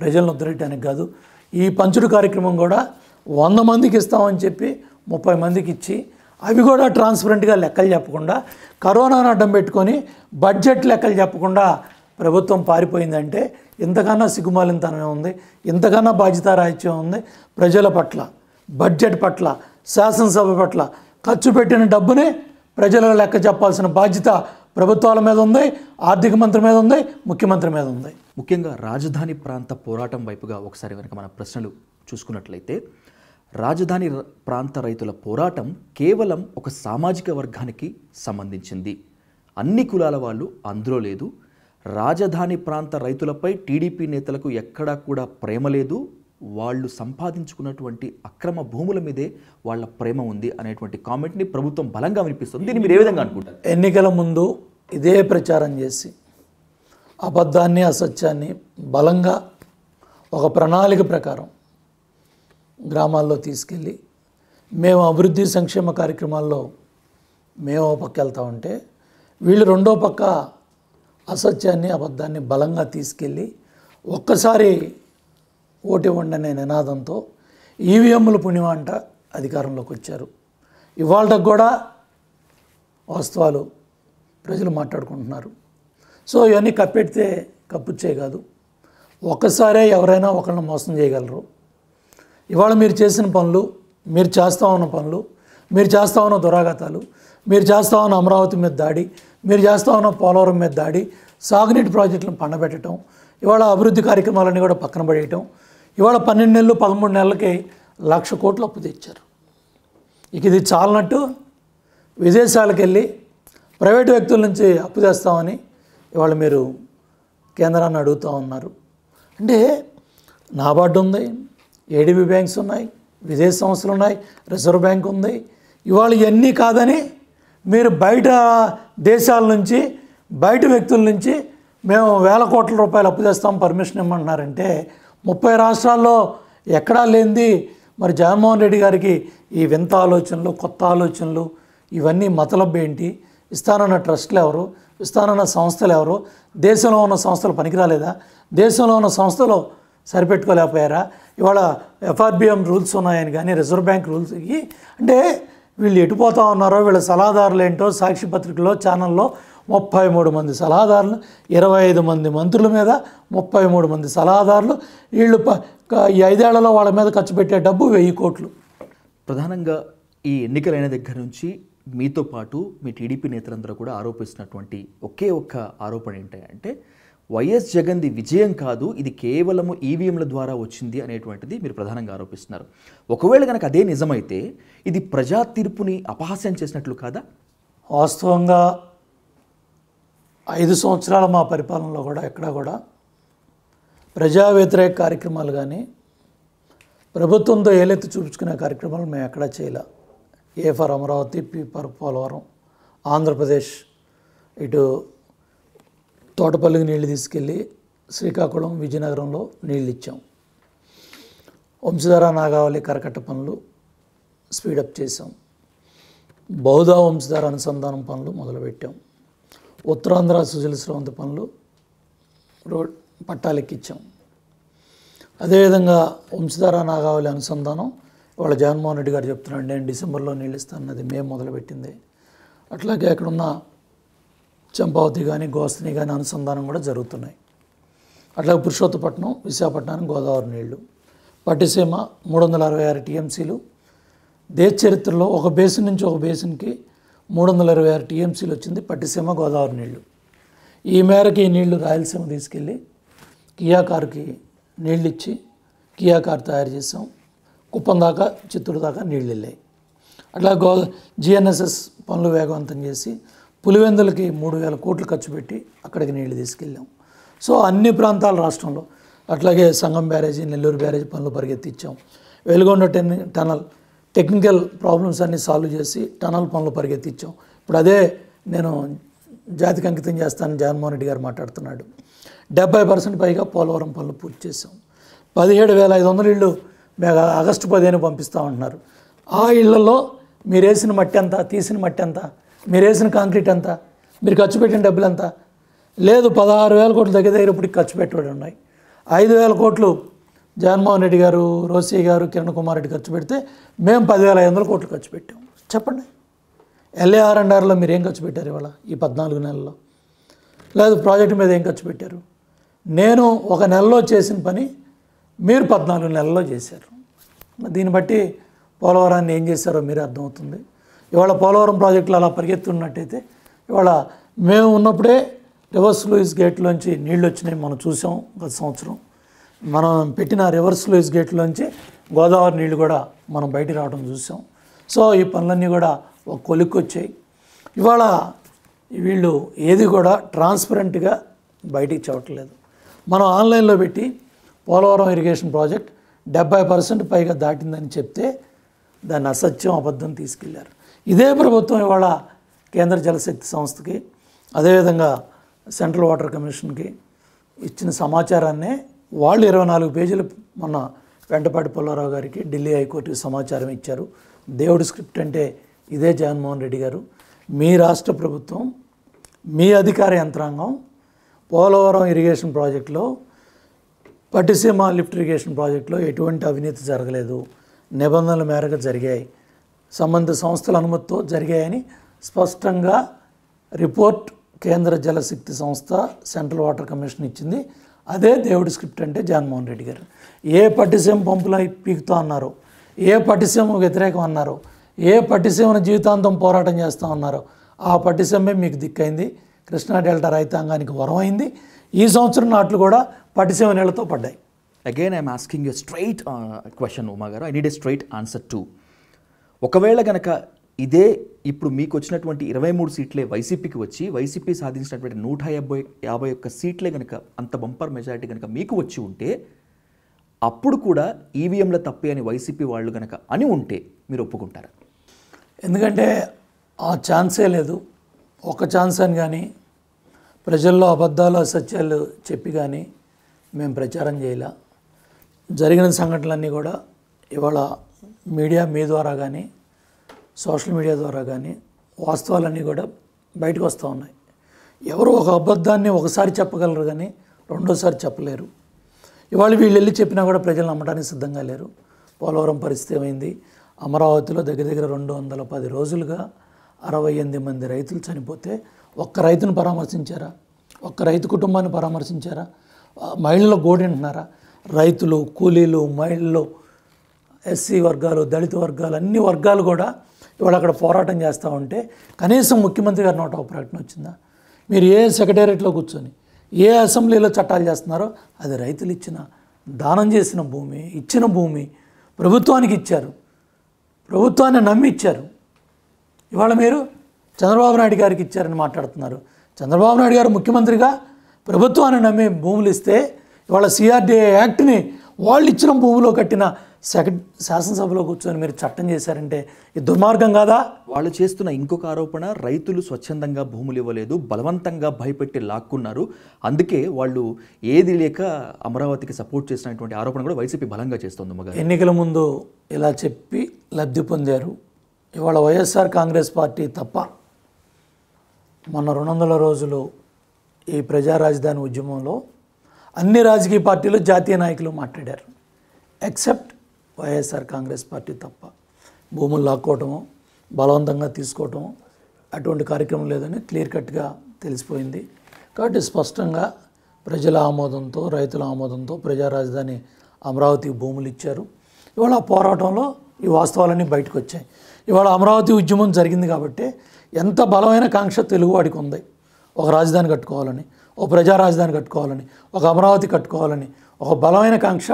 ప్రజలను ఉద్ధరించడానికి కాదు ఈ పంచుడు కార్యక్రమం కూడా వంద మందికి ఇస్తామని చెప్పి ముప్పై మందికి ఇచ్చి అవి కూడా ట్రాన్స్పరెంట్గా లెక్కలు చెప్పకుండా కరోనాను అడ్డం పెట్టుకొని బడ్జెట్ లెక్కలు చెప్పకుండా ప్రభుత్వం పారిపోయిందంటే ఇంతకన్నా సిగ్గుమాలింతనమే ఉంది ఇంతకన్నా బాధ్యతారాహిత్యం ఉంది ప్రజల పట్ల బడ్జెట్ పట్ల శాసనసభ పట్ల ఖర్చు పెట్టిన డబ్బుని ప్రజల లెక్క చెప్పాల్సిన బాధ్యత ప్రభుత్వాల మీద ఉంది ఆర్థిక మంత్రి మీద ఉంది ముఖ్యమంత్రి మీద ఉంది ముఖ్యంగా రాజధాని ప్రాంత పోరాటం వైపుగా ఒకసారి కనుక మన ప్రశ్నలు చూసుకున్నట్లయితే రాజధాని ప్రాంత రైతుల పోరాటం కేవలం ఒక సామాజిక వర్గానికి సంబంధించింది అన్ని కులాల వాళ్ళు అందులో లేదు రాజధాని ప్రాంత రైతులపై టీడీపీ నేతలకు ఎక్కడా కూడా ప్రేమ లేదు వాళ్ళు సంపాదించుకున్నటువంటి అక్రమ భూముల మీదే వాళ్ళ ప్రేమ ఉంది అనేటువంటి కామెంట్ని ప్రభుత్వం బలంగా వినిపిస్తుంది దీన్ని మీరు ఏ విధంగా అనుకుంటారు ఎన్నికల ముందు ఇదే ప్రచారం చేసి అబద్ధాన్ని అసత్యాన్ని బలంగా ఒక ప్రణాళిక ప్రకారం గ్రామాల్లో తీసుకెళ్ళి మేము అభివృద్ధి సంక్షేమ కార్యక్రమాల్లో మేము ఓ పక్క వెళ్తూ ఉంటే వీళ్ళు రెండో పక్క అసత్యాన్ని అబద్ధాన్ని బలంగా తీసుకెళ్ళి ఒక్కసారి ఓటు ఇవ్వండి నినాదంతో ఈవీఎంలు పుణ్యమంట అధికారంలోకి వచ్చారు ఇవాళ కూడా వాస్తవాలు ప్రజలు మాట్లాడుకుంటున్నారు సో ఇవన్నీ కప్పెడితే కప్పుచ్చే కాదు ఒక్కసారే ఎవరైనా ఒకరిని మోసం చేయగలరు ఇవాళ మీరు చేసిన పనులు మీరు చేస్తూ ఉన్న పనులు మీరు చేస్తూ ఉన్న దురాగతాలు మీరు చేస్తూ ఉన్న అమరావతి మీద దాడి మీరు చేస్తూ ఉన్న పోలవరం మీద దాడి సాగునీటి ప్రాజెక్టులను పండబెట్టడం ఇవాళ అభివృద్ధి కార్యక్రమాలన్నీ కూడా పక్కన పడేయటం ఇవాళ పన్నెండు నెలలు పదమూడు నెలలకి లక్ష కోట్లు అప్పు తెచ్చారు ఇక ఇది చాలనట్టు విదేశాలకు వెళ్ళి ప్రైవేటు వ్యక్తుల నుంచి అప్పు తెస్తామని ఇవాళ మీరు కేంద్రాన్ని అడుగుతూ ఉన్నారు అంటే నాబార్డు ఉంది ఏడిబి బ్యాంక్స్ ఉన్నాయి విదేశ సంస్థలు ఉన్నాయి రిజర్వ్ బ్యాంక్ ఉంది ఇవాళ ఇవన్నీ కాదని మీరు బయట దేశాల నుంచి బయట వ్యక్తుల నుంచి మేము వేల కోట్ల రూపాయలు అప్పు చేస్తాం పర్మిషన్ ఇమ్మంటున్నారంటే ముప్పై రాష్ట్రాల్లో ఎక్కడా లేనిది మరి జగన్మోహన్ రెడ్డి గారికి ఈ వింత ఆలోచనలు కొత్త ఆలోచనలు ఇవన్నీ మతలబ్ ఏంటి ఇస్తానన్న ట్రస్ట్లు ఎవరు ఇస్తానన్న సంస్థలు ఎవరు దేశంలో ఉన్న సంస్థలు పనికిరాలేదా దేశంలో ఉన్న సంస్థలు సరిపెట్టుకోలేకపోయారా ఇవాళ ఎఫ్ఆర్బిఎం రూల్స్ ఉన్నాయని కానీ రిజర్వ్ బ్యాంక్ రూల్స్కి అంటే వీళ్ళు ఎటుపోతా ఉన్నారో వీళ్ళ సలహాదారులు ఏంటో సాక్షి పత్రికలో ఛానల్లో ముప్పై మూడు మంది సలహాదారులు ఇరవై ఐదు మంది మంత్రుల మీద ముప్పై మూడు మంది సలహాదారులు వీళ్ళు ఈ ఐదేళ్లలో వాళ్ళ మీద ఖర్చు పెట్టే డబ్బు వెయ్యి కోట్లు ప్రధానంగా ఈ ఎన్నికలైన దగ్గర నుంచి మీతో పాటు మీ టీడీపీ నేతలందరూ కూడా ఆరోపిస్తున్నటువంటి ఒకే ఒక్క ఆరోపణ ఏంటంటే వైఎస్ జగన్ది విజయం కాదు ఇది కేవలము ఈవీఎంల ద్వారా వచ్చింది అనేటువంటిది మీరు ప్రధానంగా ఆరోపిస్తున్నారు ఒకవేళ కనుక అదే నిజమైతే ఇది ప్రజా తీర్పుని అపహాస్యం చేసినట్లు కాదా వాస్తవంగా ఐదు సంవత్సరాల మా పరిపాలనలో కూడా ఎక్కడ కూడా ప్రజా వ్యతిరేక కార్యక్రమాలు కానీ ప్రభుత్వంతో ఏలెత్తి చూపించుకునే కార్యక్రమాలు మేము ఎక్కడా చేయలే A for Amaravati P for Polavaram Andhra Pradesh ఇటు తోటపల్లికి నీళ్లు తీసుకెళ్ళి శ్రీకాకుళం విజయనగరంలో నీళ్ళు ఇచ్చాం వంశధార నాగావళి కరకట్ట పనులు స్పీడప్ చేశాం బహుధా వంశధార అనుసంధానం పనులు మొదలుపెట్టాం ఉత్తరాంధ్ర సుజల స్రవంత పనులు రోడ్ పట్టాలెక్కిచ్చాం అదేవిధంగా వంశధార నాగావళి అనుసంధానం ఇవాళ జగన్మోహన్ రెడ్డి గారు చెప్తున్నాడు నేను డిసెంబర్లో నీళ్ళు ఇస్తాను అది మేము మొదలుపెట్టింది అట్లాగే అక్కడున్న చంపావతి కానీ గోస్తని కానీ అనుసంధానం కూడా జరుగుతున్నాయి అట్లా పురుషోత్తపట్నం విశాఖపట్నానికి గోదావరి నీళ్లు పట్టిసీమ మూడు వందల అరవై ఆరు టీఎంసీలు దేశ చరిత్రలో ఒక బేసిన్ నుంచి ఒక బేసిన్కి మూడు వందల ఇరవై ఆరు టీఎంసీలు వచ్చింది పట్టిసీమ గోదావరి నీళ్లు ఈ మేరకు ఈ నీళ్లు రాయలసీమ తీసుకెళ్ళి కియాకార్కి నీళ్ళు ఇచ్చి కియాకార్ తయారు చేసాం కుప్పం దాకా చిత్తూరు దాకా నీళ్ళు వెళ్ళాయి అట్లా గో జిఎన్ఎస్ఎస్ పనులు వేగవంతం చేసి పులివెందులకి మూడు వేల కోట్లు ఖర్చు పెట్టి అక్కడికి నీళ్లు తీసుకెళ్ళాం సో అన్ని ప్రాంతాల రాష్ట్రంలో అట్లాగే సంగం బ్యారేజీ నెల్లూరు బ్యారేజీ పనులు పరిగెత్తిచ్చాం Veligonda ten tunnel technical problems అన్ని సాల్వ్ చేసి టనల్ పనులు పరిగెత్తిచ్చాం ఇప్పుడు అదే నేను జాతికి అంకితం చేస్తానని జగన్మోహన్ రెడ్డి గారు మాట్లాడుతున్నాడు డెబ్బై పర్సెంట్ పైగా పోలవరం పనులు పూర్తి చేసాం పదిహేడు వేల ఐదు వందల ఇళ్ళు ఆగస్టు పదిహేను పంపిస్తామంటున్నారు ఆ ఇళ్లలో మీరేసిన మట్టి అంతా తీసిన మట్టి అంతా మీరు వేసిన కాంక్రీట్ ఎంత మీరు ఖర్చు పెట్టిన డబ్బులు ఎంత లేదు పదహారు వేల కోట్లు దగ్గర దగ్గర ఇప్పటికి ఖర్చు పెట్టుబడి ఉన్నాయి ఐదు వేల కోట్లు జగన్మోహన్ రెడ్డి గారు రోసీ గారు కిరణ్ కుమార్ రెడ్డి ఖర్చు పెడితే మేము పదివేల ఐదు వందల కోట్లు ఖర్చు పెట్టాం చెప్పండి ఎల్ఏఆర్ అండ్ ఆర్లో మీరు ఏం ఖర్చు పెట్టారు ఇవాళ ఈ పద్నాలుగు నెలల్లో లేదు ప్రాజెక్టు మీద ఏం ఖర్చు పెట్టారు నేను ఒక నెలలో చేసిన పని మీరు పద్నాలుగు నెలల్లో చేశారు దీన్ని బట్టి పోలవరాన్ని ఏం చేశారో మీరు అర్థమవుతుంది ఇవాళ పోలవరం ప్రాజెక్టులు అలా పరిగెత్తున్నట్టయితే ఇవాళ మేము ఉన్నప్పుడే రివర్స్ లూయిస్ గేట్లోంచి నీళ్ళు వచ్చినాయి మనం చూసాం గత సంవత్సరం మనం పెట్టిన రివర్స్ లూయిస్ గేట్లోంచి గోదావరి నీళ్ళు కూడా మనం బయటికి రావడం చూసాం సో ఈ పనులన్నీ కూడా ఒక కొలిక్కి వచ్చాయి ఇవాళ వీళ్ళు ఏది కూడా ట్రాన్స్పరెంట్గా బయటికి చెప్పట్లేదు మనం ఆన్లైన్లో పెట్టి పోలవరం ఇరిగేషన్ ప్రాజెక్ట్ డెబ్బై పర్సెంట్ పైగా దాటిందని చెప్తే దాన్ని అసత్యం అబద్ధం తీసుకెళ్లారు ఇదే ప్రభుత్వం ఇవాళ కేంద్ర జలశక్తి సంస్థకి అదేవిధంగా సెంట్రల్ వాటర్ కమిషన్కి ఇచ్చిన సమాచారాన్నే వాళ్ళు ఇరవై నాలుగు పేజీలు మొన్న వెంటపాటి పుల్లారావు గారికి ఢిల్లీ హైకోర్టుకి సమాచారం ఇచ్చారు దేవుడి స్క్రిప్ట్ అంటే ఇదే జగన్మోహన్ రెడ్డి గారు మీ రాష్ట్ర ప్రభుత్వం మీ అధికార యంత్రాంగం పోలవరం ఇరిగేషన్ ప్రాజెక్టులో పట్టిసీమ లిఫ్ట్ ఇరిగేషన్ ప్రాజెక్టులో ఎటువంటి అవినీతి జరగలేదు నిబంధనల మేరకు జరిగాయి సంబంధిత సంస్థల అనుమతితో జరిగాయని స్పష్టంగా రిపోర్ట్ కేంద్ర జలశక్తి సంస్థ సెంట్రల్ వాటర్ కమిషన్ ఇచ్చింది అదే దేవుడి స్క్రిప్ట్ అంటే జగన్మోహన్ రెడ్డి గారు ఏ పట్టిసీమ పంపుల పీకుతా అన్నారు ఏ పట్టిసీమ వ్యతిరేకం అన్నారు ఏ పట్టిసీమను జీవితాంతం పోరాటం చేస్తూ ఉన్నారు ఆ పట్టిసీమే మీకు దిక్కైంది కృష్ణా డెల్టా రైతాంగానికి వరమైంది ఈ సంవత్సరం నాట్లు కూడా పట్టిసీమ నీళ్లతో పడ్డాయి again I'm asking you straight question Uma గారు I need a straight answer to ఒకవేళ గనక ఇదే ఇప్పుడు మీకు వచ్చినటువంటి ఇరవై మూడు సీట్లే వైసీపీకి వచ్చి వైసీపీ సాధించినటువంటి నూట యాభై యాభై ఒక్క సీట్లే కనుక అంత బంపర్ మెజారిటీ కనుక మీకు వచ్చి ఉంటే అప్పుడు కూడా ఈవీఎంల తప్పే అని వైసీపీ వాళ్ళు కనుక అని ఉంటే మీరు ఒప్పుకుంటారు ఎందుకంటే ఆ ఛాన్సే లేదు ఒక ఛాన్స్ అని కానీ ప్రజల్లో అబద్ధాలు అసత్యాలు చెప్పి కానీ మేము ప్రచారం చేయలే జరిగిన సంఘటనలన్నీ కూడా ఇవాళ మీడియా మీ ద్వారా కానీ సోషల్ మీడియా ద్వారా కానీ వాస్తవాలన్నీ కూడా బయటకు వస్తూ ఉన్నాయి ఎవరు ఒక అబద్ధాన్ని ఒకసారి చెప్పగలరు కానీ రెండోసారి చెప్పలేరు ఇవాళ వీళ్ళు వెళ్ళి చెప్పినా కూడా ప్రజలు నమ్మడానికి సిద్ధంగా లేరు పోలవరం పరిస్థితి ఏమైంది అమరావతిలో దగ్గర దగ్గర రెండు వందల పది రోజులుగా అరవై ఎనిమిది మంది రైతులు చనిపోతే ఒక్క రైతును పరామర్శించారా ఒక్క రైతు కుటుంబాన్ని పరామర్శించారా మహిళలు గోడింటున్నారా రైతులు కూలీలు మహిళలు ఎస్సీ వర్గాలు దళిత వర్గాలు అన్ని వర్గాలు కూడా ఇవాళ అక్కడ పోరాటం చేస్తూ ఉంటే కనీసం ముఖ్యమంత్రి గారి నోట ఒక ప్రకటన వచ్చిందా మీరు ఏ సెక్రటేరియట్లో కూర్చొని ఏ అసెంబ్లీలో చట్టాలు చేస్తున్నారో అది రైతులు ఇచ్చిన దానం చేసిన భూమి ఇచ్చిన భూమి ప్రభుత్వానికి ఇచ్చారు ప్రభుత్వాన్ని నమ్మి ఇచ్చారు ఇవాళ మీరు చంద్రబాబు నాయుడు గారికి ఇచ్చారని మాట్లాడుతున్నారు చంద్రబాబు నాయుడు గారు ముఖ్యమంత్రిగా ప్రభుత్వాన్ని నమ్మి భూములు ఇస్తే ఇవాళ సిఆర్డీఏ యాక్ట్ని వాళ్ళు ఇచ్చిన భూమిలో కట్టిన సెకండ్ శాసనసభలో కూర్చొని మీరు చట్టం చేశారంటే ఇది దుర్మార్గం కాదా వాళ్ళు చేస్తున్న ఇంకొక ఆరోపణ రైతులు స్వచ్ఛందంగా భూములు ఇవ్వలేదు బలవంతంగా భయపెట్టి లాక్కున్నారు అందుకే వాళ్ళు ఏది లేక అమరావతికి సపోర్ట్ చేసినటువంటి ఆరోపణ కూడా వైసీపీ బలంగా చేస్తుంది మగ ఎన్నికల ముందు ఇలా చెప్పి లబ్ధి పొందారు ఇవాళ వైఎస్ఆర్ కాంగ్రెస్ పార్టీ తప్ప మొన్న రెండు వందల రోజులు ఈ ప్రజా రాజధాని ఉద్యమంలో అన్ని రాజకీయ పార్టీలు జాతీయ నాయకులు మాట్లాడారు ఎక్సెప్ట్ వైఎస్ఆర్ కాంగ్రెస్ పార్టీ తప్ప భూములు లాక్కోవటము బలవంతంగా తీసుకోవటం అటువంటి కార్యక్రమం లేదని క్లియర్ కట్గా తెలిసిపోయింది కాబట్టి స్పష్టంగా ప్రజల ఆమోదంతో రైతుల ఆమోదంతో ప్రజా రాజధాని అమరావతి భూములు ఇచ్చారు ఇవాళ పోరాటంలో ఈ వాస్తవాలన్నీ బయటకు వచ్చాయి ఇవాళ అమరావతి ఉద్యమం జరిగింది కాబట్టి ఎంత బలమైన కాంక్ష తెలుగువాడికి ఉంది ఒక రాజధాని కట్టుకోవాలని ఒక ప్రజా రాజధాని కట్టుకోవాలని ఒక అమరావతి కట్టుకోవాలని ఒక బలమైన కాంక్ష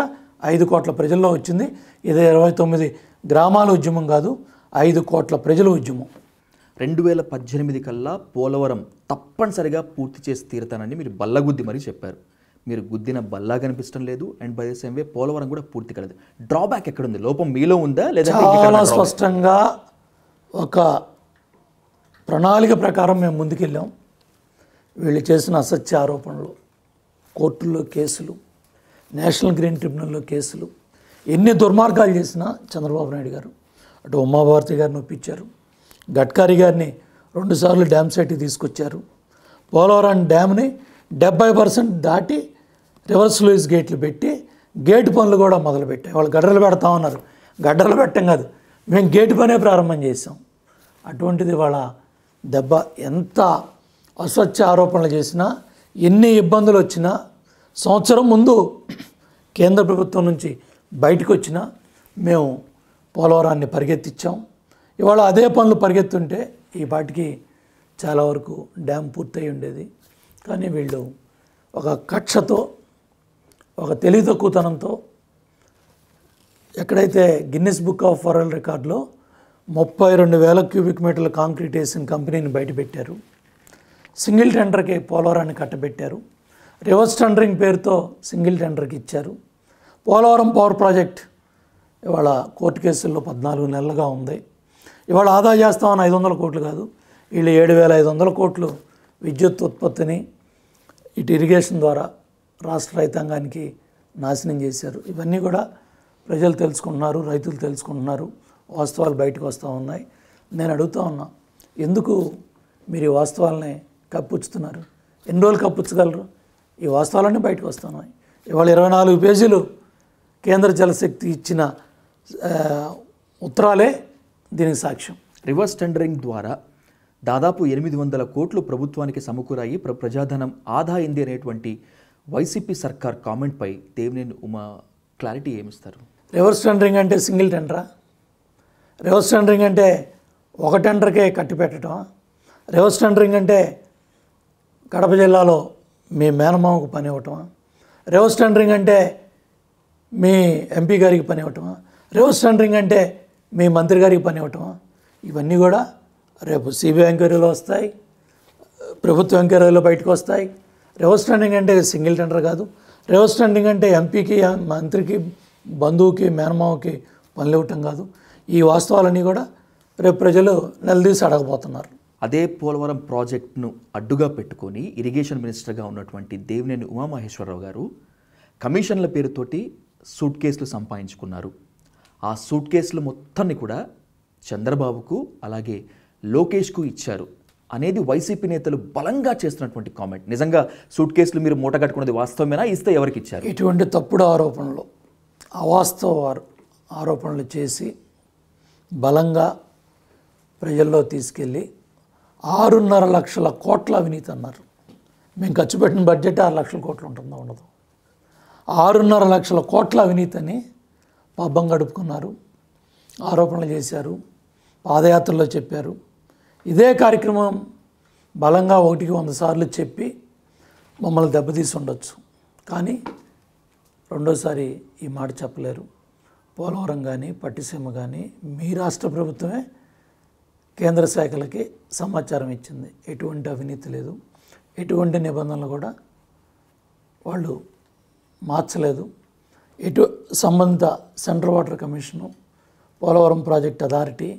ఐదు కోట్ల ప్రజల్లో వచ్చింది ఇది ఇరవై తొమ్మిది గ్రామాల ఉద్యమం కాదు ఐదు కోట్ల ప్రజల ఉద్యమం రెండు వేల పద్దెనిమిది కల్లా పోలవరం తప్పనిసరిగా పూర్తి చేసి తీరుతానని మీరు బల్లగుద్ది మరీ చెప్పారు మీరు గుద్దిన బల్లా కనిపించడం లేదు and by the same way Polavaram కూడా పూర్తి కలదు డ్రాబ్యాక్ ఎక్కడ ఉంది లోపం మీలో ఉందా లేదా చాలా స్పష్టంగా ఒక ప్రణాళిక ప్రకారం మేము ముందుకెళ్ళాం వీళ్ళు చేసిన అసత్య ఆరోపణలు కోర్టుల్లో కేసులు నేషనల్ గ్రీన్ ట్రిబ్యునల్లో కేసులు ఎన్ని దుర్మార్గాలు చేసినా చంద్రబాబు నాయుడు గారు అటు ఉమాభారతి గారిని ఒప్పించారు గడ్కారీ గారిని రెండుసార్లు డ్యామ్ సైట్కి తీసుకొచ్చారు పోలవరం డ్యామ్ని డెబ్బై పర్సెంట్ దాటి రివర్స్ లూయిస్ గేట్లు పెట్టి గేటు పనులు కూడా మొదలుపెట్టాయి వాళ్ళు గడ్డలు పెడతామన్నారు గడ్డలు పెట్టం కాదు మేము గేటు పనే ప్రారంభం చేసాం అటువంటిది వాళ్ళ దెబ్బ ఎంత అస్వచ్ఛ ఆరోపణలు చేసినా ఎన్ని ఇబ్బందులు వచ్చినా సంవత్సరం ముందు కేంద్ర ప్రభుత్వం నుంచి బయటకు వచ్చిన మేము పోలవరాన్ని పరిగెత్తిచ్చాం ఇవాళ అదే పనులు పరిగెత్తుంటే ఈ పాటికి చాలా వరకు డ్యామ్ పూర్తయి ఉండేది కానీ వీళ్ళు ఒక కక్షతో ఒక తెలివి తక్కువతనంతో ఎక్కడైతే గిన్నెస్ బుక్ ఆఫ్ వరల్డ్ రికార్డులో ముప్పై రెండు వేల క్యూబిక్ మీటర్ల కాంక్రీట్ వేసిన కంపెనీని బయటపెట్టారు సింగిల్ టెండర్కి పోలవరాన్ని కట్టబెట్టారు రివర్స్ టెండరింగ్ పేరుతో సింగిల్ టెండర్కి ఇచ్చారు పోలవరం పవర్ ప్రాజెక్ట్ ఇవాళ కోర్టు కేసుల్లో పద్నాలుగు నెలలుగా ఉంది ఇవాళ ఆదా చేస్తామని ఐదు వందల కోట్లు కాదు వీళ్ళు ఏడు వేల ఐదు వందల కోట్లు విద్యుత్ ఉత్పత్తిని ఇటు ఇరిగేషన్ ద్వారా రాష్ట్ర రైతాంగానికి నాశనం చేశారు ఇవన్నీ కూడా ప్రజలు తెలుసుకుంటున్నారు రైతులు తెలుసుకుంటున్నారు వాస్తవాలు బయటకు వస్తూ ఉన్నాయి నేను అడుగుతా ఉన్నా ఎందుకు మీరు ఈ వాస్తవాలని కప్పుచ్చుతున్నారు ఎన్ని రోజులు కప్పుచ్చగలరు ఈ వాస్తవాలన్నీ బయటకు వస్తున్నాయి ఇవాళ ఇరవై నాలుగు పేజీలు కేంద్ర జలశక్తి ఇచ్చిన ఉత్తరాలే దీనికి సాక్ష్యం రివర్స్ టెండరింగ్ ద్వారా దాదాపు ఎనిమిది వందల కోట్లు ప్రభుత్వానికి సమకూరాయి ప్ర ప్రజాధనం ఆదా అయింది అనేటువంటి వైసీపీ సర్కార్ కామెంట్పై దేవినేని ఉమా క్లారిటీ ఏమిస్తారు రివర్స్ టెండరింగ్ అంటే సింగిల్ టెండరా రివర్స్ టెండరింగ్ అంటే ఒక టెండర్కే కట్టి పెట్టడం రివర్స్ టెండరింగ్ అంటే కడప జిల్లాలో మీ మేనమామకు పని ఇవ్వటమా రివర్స్ టెండరింగ్ అంటే మీ ఎంపీ గారికి పని ఇవ్వటమా రివర్స్ టెండరింగ్ అంటే మీ మంత్రి గారికి పని ఇవ్వటమా ఇవన్నీ కూడా రేపు సిబిఐ ఎంక్వైరీలో వస్తాయి ప్రభుత్వ ఎంక్వైరీలో బయటకు వస్తాయి రివర్స్ టెండరింగ్ అంటే సింగిల్ టెండర్ కాదు రివర్స్ టెండరింగ్ అంటే ఎంపీకి మంత్రికి బంధువుకి మేనమామకి పనులు ఇవ్వటం కాదు ఈ వాస్తవాలన్నీ కూడా రేపు ప్రజలు నెలదీసి అడగబోతున్నారు అదే పోలవరం ప్రాజెక్టును అడ్డుగా పెట్టుకొని ఇరిగేషన్ మినిస్టర్గా ఉన్నటువంటి దేవినేని ఉమామహేశ్వరరావు గారు కమిషన్ల పేరుతోటి సూట్ కేసులు సంపాదించుకున్నారు ఆ సూట్ కేసులు మొత్తాన్ని కూడా చంద్రబాబుకు అలాగే లోకేష్కు ఇచ్చారు అనేది వైసీపీ నేతలు బలంగా చేస్తున్నటువంటి కామెంట్ నిజంగా సూట్ కేసులు మీరు మూట కట్టుకున్నది వాస్తవమేనా ఇస్తే ఎవరికి ఇచ్చారు ఇటువంటి తప్పుడు ఆరోపణలు అవాస్తవ ఆరోపణలు చేసి బలంగా ప్రజల్లో తీసుకెళ్ళి ఆరున్నర లక్షల కోట్ల అవినీతి అన్నారు మేము ఖర్చు పెట్టిన బడ్జెట్ ఆరు లక్షల కోట్లు ఉంటుందో ఉండదు ఆరున్నర లక్షల కోట్ల అవినీతిని పబ్బం గడుపుకున్నారు ఆరోపణలు చేశారు పాదయాత్రలో చెప్పారు ఇదే కార్యక్రమం బలంగా ఒకటికి వంద సార్లు చెప్పి మమ్మల్ని దెబ్బతీసి ఉండొచ్చు కానీ రెండోసారి ఈ మాట చెప్పలేరు పోలవరం కానీ పట్టిసీమ కానీ మీ రాష్ట్ర ప్రభుత్వమే కేంద్ర శాఖలకి సమాచారం ఇచ్చింది ఎటువంటి అవినీతి లేదు ఎటువంటి నిబంధనలు కూడా వాళ్ళు మార్చలేదు ఎటు సంబంధిత central water commission Polavaram project authority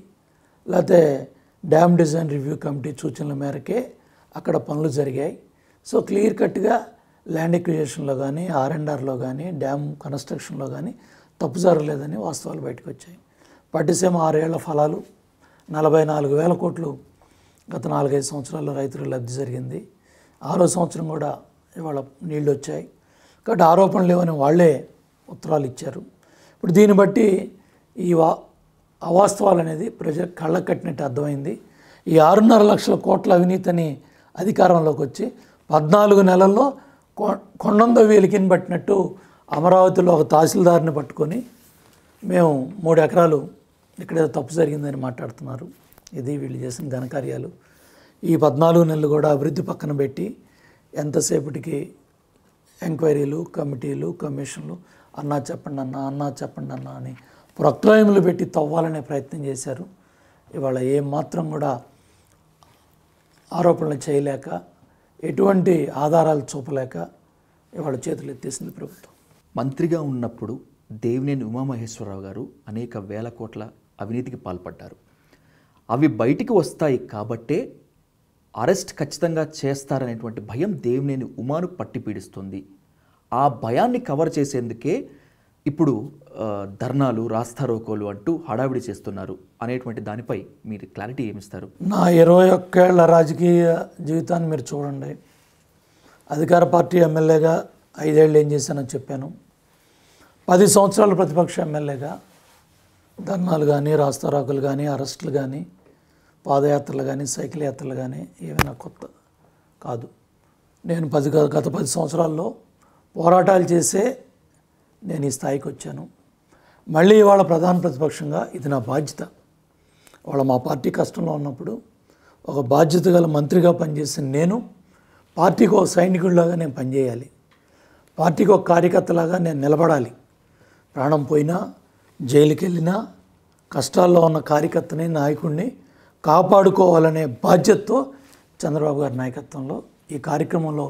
లేకపోతే డ్యామ్ డిజైన్ రివ్యూ కమిటీ సూచనల మేరకే అక్కడ పనులు జరిగాయి సో క్లియర్ కట్గా ల్యాండ్ ఎక్విజేషన్లో కానీ ఆర్ఎన్ఆర్లో కానీ డ్యామ్ కన్స్ట్రక్షన్లో కానీ తప్పు జరగలేదని వాస్తవాలు బయటకు వచ్చాయి పట్టిసీమ ఆరేళ్ల ఫలాలు నలభై నాలుగు వేల కోట్లు గత నాలుగైదు సంవత్సరాల్లో రైతులకు లబ్ధి జరిగింది ఆరో సంవత్సరం కూడా ఇవాళ నీళ్ళు వచ్చాయి కాబట్టి ఆరోపణలు లేవని వాళ్లే ఉత్తరాలు ఇచ్చారు ఇప్పుడు దీన్ని బట్టి ఈ వా అవాస్తవాలు అనేది ప్రజ కళ్ళకు కట్టినట్టు అర్థమైంది ఈ ఆరున్నర లక్షల కోట్ల అవినీతిని అధికారంలోకి వచ్చి పద్నాలుగు నెలల్లో కొండందో వేలికిని పట్టినట్టు అమరావతిలో ఒక తహసీల్దార్ని పట్టుకొని మేము మూడు ఎకరాలు ఇక్కడ ఏదో తప్పు జరిగిందని మాట్లాడుతున్నారు ఇది వీళ్ళు చేసిన ఘనకార్యాలు ఈ పద్నాలుగు నెలలు కూడా అభివృద్ధి పక్కన పెట్టి ఎంతసేపటికి ఎంక్వైరీలు కమిటీలు కమిషన్లు అన్నా చెప్పండి అన్నా అన్నా చెప్పండి అన్నా అని ప్రొక్ట్రాయములు పెట్టి తవ్వాలనే ప్రయత్నం చేశారు ఇవాళ ఏమాత్రం కూడా ఆరోపణలు చేయలేక ఎటువంటి ఆధారాలు చూపలేక ఇవాళ చేతులు ఎత్తేసింది ప్రభుత్వం మంత్రిగా ఉన్నప్పుడు దేవినేని ఉమామహేశ్వరరావు గారు అనేక వేల కోట్ల అవినీతికి పాల్పడ్డారు అవి బయటికి వస్తాయి కాబట్టే అరెస్ట్ ఖచ్చితంగా చేస్తారనేటువంటి భయం దేవినేని ఉమాను పట్టి పీడిస్తుంది ఆ భయాన్ని కవర్ చేసేందుకే ఇప్పుడు ధర్నాలు రాస్తారోకోలు అంటూ హడావిడి చేస్తున్నారు అనేటువంటి దానిపై మీరు క్లారిటీ ఏమిస్తారు నా ఇరవై ఒక్కేళ్ల రాజకీయ జీవితాన్ని మీరు చూడండి అధికార పార్టీ ఎమ్మెల్యేగా ఐదేళ్ళు ఏం చేశానో చెప్పాను పది సంవత్సరాలు ప్రతిపక్ష ఎమ్మెల్యేగా ధర్నాలు కానీ రాస్తారాకులు కానీ అరెస్టులు కానీ పాదయాత్రలు కానీ సైకిల్ యాత్రలు కానీ ఏమైనా కొత్త కాదు నేను పది గత పది సంవత్సరాల్లో పోరాటాలు చేసే నేను ఈ స్థాయికి వచ్చాను మళ్ళీ ఇవాళ ప్రధాన ప్రతిపక్షంగా ఇది నా బాధ్యత వాళ్ళ మా పార్టీ కష్టంలో ఉన్నప్పుడు ఒక బాధ్యత గల మంత్రిగా పనిచేసిన నేను పార్టీకి ఒక సైనికుడిలాగా నేను పనిచేయాలి పార్టీకి ఒక కార్యకర్తలాగా నేను నిలబడాలి ప్రాణం పోయినా జైలుకి వెళ్ళినా కష్టాల్లో ఉన్న కార్యకర్తని నాయకుడిని కాపాడుకోవాలనే బాధ్యతతో చంద్రబాబు గారి నాయకత్వంలో ఈ కార్యక్రమంలో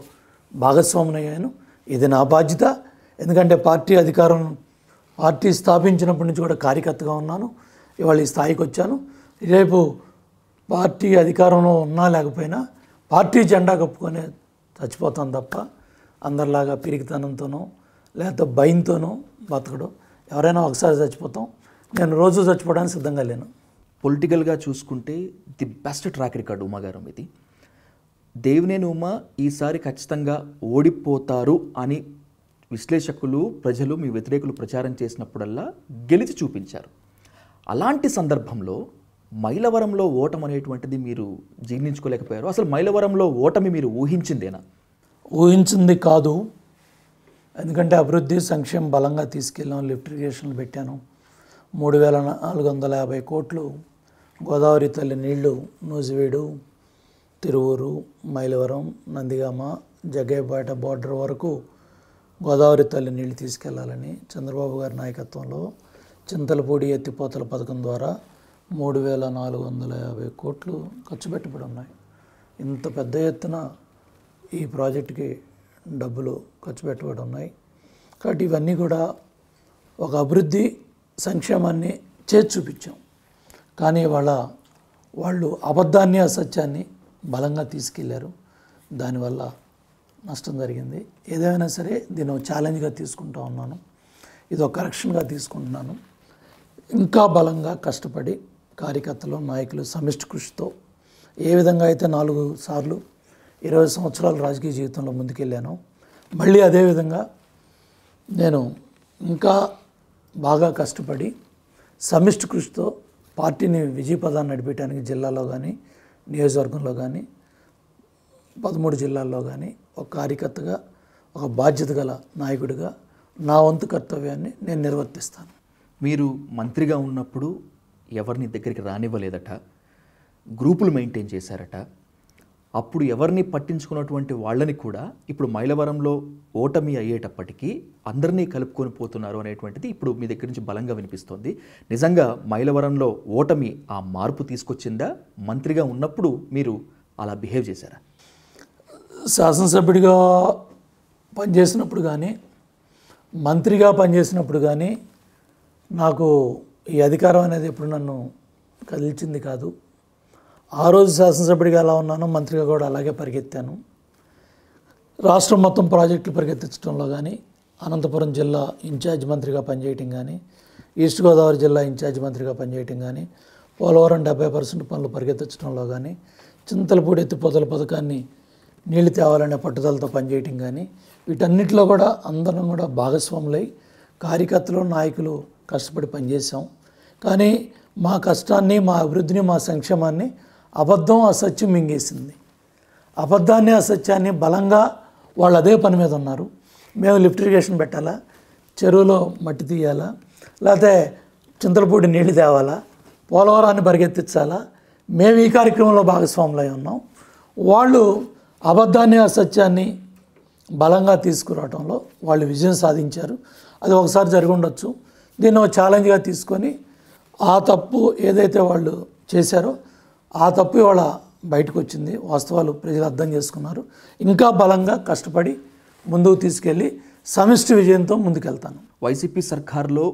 భాగస్వామునయ్యాను ఇది నా బాధ్యత ఎందుకంటే పార్టీ అధికారం పార్టీ స్థాపించినప్పటి నుంచి కూడా కార్యకర్తగా ఉన్నాను ఇవాళ ఈ స్థాయికి వచ్చాను రేపు పార్టీ అధికారంలో ఉన్నా లేకపోయినా పార్టీ జెండా కప్పుకొని చచ్చిపోతాను తప్ప అందరిలాగా పిరికితనంతోనో లేకపోతే భయంతోనో బతకడం ఎవరైనా ఒకసారి చచ్చిపోతాం నేను రోజు చచ్చిపోవడానికి సిద్ధంగా లేను పొలిటికల్గా చూసుకుంటే ది బెస్ట్ ట్రాక్ రికార్డు ఉమాగారం ఇది దేవినేని ఉమ ఈసారి ఖచ్చితంగా ఓడిపోతారు అని విశ్లేషకులు ప్రజలు మీ వ్యతిరేకులు ప్రచారం చేసినప్పుడల్లా గెలిచి చూపించారు అలాంటి సందర్భంలో మైలవరంలో ఓటమి అనేటువంటిది మీరు జీర్ణించుకోలేకపోయారు అసలు మైలవరంలో ఓటమి మీరు ఊహించిందేనా ఊహించింది కాదు ఎందుకంటే అభివృద్ధి సంక్షేమం బలంగా తీసుకెళ్ళాం లిఫ్ట్ ఇరిగేషన్లు పెట్టాను మూడు వేల నాలుగు వందల యాభై కోట్లు గోదావరి తల్లి నీళ్లు నూజివీడు తిరువూరు మైలవరం నందిగామ జగ్గయ్యపేట బార్డర్ వరకు గోదావరి తల్లి నీళ్లు తీసుకెళ్లాలని చంద్రబాబు గారి నాయకత్వంలో చింతలపూడి ఎత్తిపోతల పథకం ద్వారా మూడు వేల నాలుగు వందల యాభై కోట్లు ఖర్చు పెట్టబడి ఉన్నాయి ఇంత పెద్ద ఎత్తున ఈ ప్రాజెక్టుకి డబ్బులు ఖర్చు పెట్టబడి ఉన్నాయి కాబట్టి ఇవన్నీ కూడా ఒక అభివృద్ధి సంక్షేమాన్ని చేర్చి చూపించాం కానీ వాళ్ళ వాళ్ళు అబద్ధాన్ని అసత్యాన్ని బలంగా తీసుకెళ్లారు దానివల్ల నష్టం జరిగింది ఏదైనా సరే దీన్ని ఛాలెంజ్గా తీసుకుంటా ఉన్నాను ఇది ఒక కరెక్షన్గా తీసుకుంటున్నాను ఇంకా బలంగా కష్టపడి కార్యకర్తలు నాయకులు సమిష్టి కృషితో ఏ విధంగా అయితే నాలుగు సార్లు ఇరవై సంవత్సరాలు రాజకీయ జీవితంలో ముందుకెళ్ళాను మళ్ళీ అదేవిధంగా నేను ఇంకా బాగా కష్టపడి సమిష్టి కృషితో పార్టీని విజయపదాన్ని నడిపించడానికి జిల్లాలో కానీ నియోజకవర్గంలో కానీ పదమూడు జిల్లాల్లో కానీ ఒక కార్యకర్తగా ఒక బాధ్యత గల నాయకుడిగా నా వంతు కర్తవ్యాన్ని నేను నిర్వర్తిస్తాను మీరు మంత్రిగా ఉన్నప్పుడు ఎవరిని దగ్గరికి రానివ్వలేదట గ్రూపులు మెయింటైన్ చేశారట అప్పుడు ఎవరిని పట్టించుకున్నటువంటి వాళ్ళని కూడా ఇప్పుడు మైలవరంలో ఓటమి అయ్యేటప్పటికీ అందరినీ కలుపుకొని పోతున్నారు అనేటువంటిది ఇప్పుడు మీ దగ్గర నుంచి బలంగా వినిపిస్తోంది నిజంగా మైలవరంలో ఓటమి ఆ మార్పు తీసుకొచ్చిందా మంత్రిగా ఉన్నప్పుడు మీరు అలా బిహేవ్ చేశారా శాసనసభ్యుడిగా పనిచేసినప్పుడు కానీ మంత్రిగా పనిచేసినప్పుడు కానీ నాకు ఈ అధికారం అనేది ఎప్పుడు నన్ను కదిలించింది కాదు ఆ రోజు శాసనసభ్యుడిగా ఎలా ఉన్నానో మంత్రిగా కూడా అలాగే పరిగెత్తాను రాష్ట్రం మొత్తం ప్రాజెక్టులు పరిగెత్తించడంలో కానీ అనంతపురం జిల్లా ఇన్ఛార్జ్ మంత్రిగా పనిచేయటం కానీ ఈస్ట్ గోదావరి జిల్లా ఇన్ఛార్జ్ మంత్రిగా పనిచేయటం కానీ పోలవరం డెబ్బై పర్సెంట్ పనులు పరిగెత్తించడంలో కానీ చింతలపూడి ఎత్తిపోతల పథకాన్ని నీళ్లు తేవాలనే పట్టుదలతో పనిచేయటం కానీ వీటన్నిటిలో కూడా అందరం కూడా భాగస్వాములై కార్యకర్తలు నాయకులు కష్టపడి పనిచేశాం కానీ మా కష్టాన్ని మా అభివృద్ధిని మా సంక్షేమాన్ని అబద్ధం అసత్యం మింగేసింది అబద్ధాన్ని అసత్యాన్ని బలంగా వాళ్ళు అదే పని మీద ఉన్నారు మేము లిఫ్ట్ ఇరిగేషన్ పెట్టాలా చెరువులో మట్టి తీయాలా లేకపోతే చింతలపూడి నీళ్లు తేవాలా పోలవరాన్ని పరిగెత్తించాలా మేము ఈ కార్యక్రమంలో భాగస్వాములై ఉన్నాం వాళ్ళు అబద్ధాన్ని అసత్యాన్ని బలంగా తీసుకురావడంలో వాళ్ళు విజయం సాధించారు అది ఒకసారి జరిగి ఉండొచ్చు దీన్ని ఒక ఛాలెంజ్గా తీసుకొని ఆ తప్పు ఏదైతే వాళ్ళు చేశారో ఆ తప్పు ఇవాళ బయటకు వచ్చింది వాస్తవాలు ప్రజలు అర్థం చేసుకున్నారు ఇంకా బలంగా కష్టపడి ముందుకు తీసుకెళ్ళి సమిష్టి విజయంతో ముందుకెళ్తాను వైసీపీ సర్కార్లో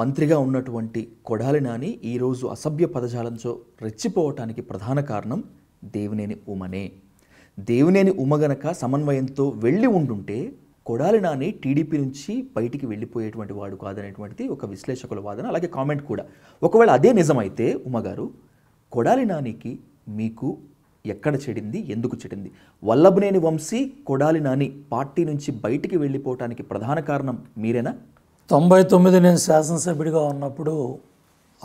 మంత్రిగా ఉన్నటువంటి కొడాలి నాని ఈరోజు అసభ్య పదజాలంతో రెచ్చిపోవటానికి ప్రధాన కారణం దేవినేని ఉమనే దేవినేని ఉమ గనక సమన్వయంతో వెళ్ళి ఉండుంటే కొడాలి నాని టీడీపీ నుంచి బయటికి వెళ్ళిపోయేటువంటి వాడు కాదనేటువంటిది ఒక విశ్లేషకుల వాదన అలాగే కామెంట్ కూడా ఒకవేళ అదే నిజమైతే ఉమగారు కొడాలి నానికి మీకు ఎక్కడ చెడింది ఎందుకు చెడింది వల్లభనేని వంశీ కొడాలి నాని పార్టీ నుంచి బయటికి వెళ్ళిపోవటానికి ప్రధాన కారణం మీరేనా తొంభై తొమ్మిది నేను శాసనసభ్యుడిగా ఉన్నప్పుడు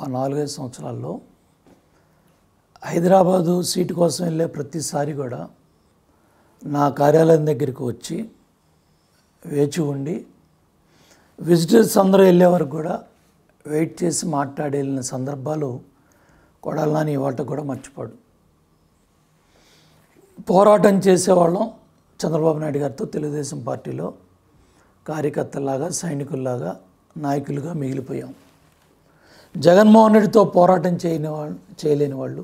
ఆ నాలుగైదు సంవత్సరాల్లో హైదరాబాదు సీటు కోసం వెళ్ళే ప్రతిసారి కూడా నా కార్యాలయం దగ్గరికి వచ్చి వేచి ఉండి విజిటర్స్ అందరూ వెళ్ళే వరకు కూడా వెయిట్ చేసి మాట్లాడే సందర్భాలు కొడాలని వాళ్ళకి కూడా మర్చిపోడు పోరాటం చేసేవాళ్ళం చంద్రబాబు నాయుడు గారితో తెలుగుదేశం పార్టీలో కార్యకర్తలాగా సైనికుల్లాగా నాయకులుగా మిగిలిపోయాం జగన్మోహన్ రెడ్డితో పోరాటం చేయని వాళ్ళు చేయలేని వాళ్ళు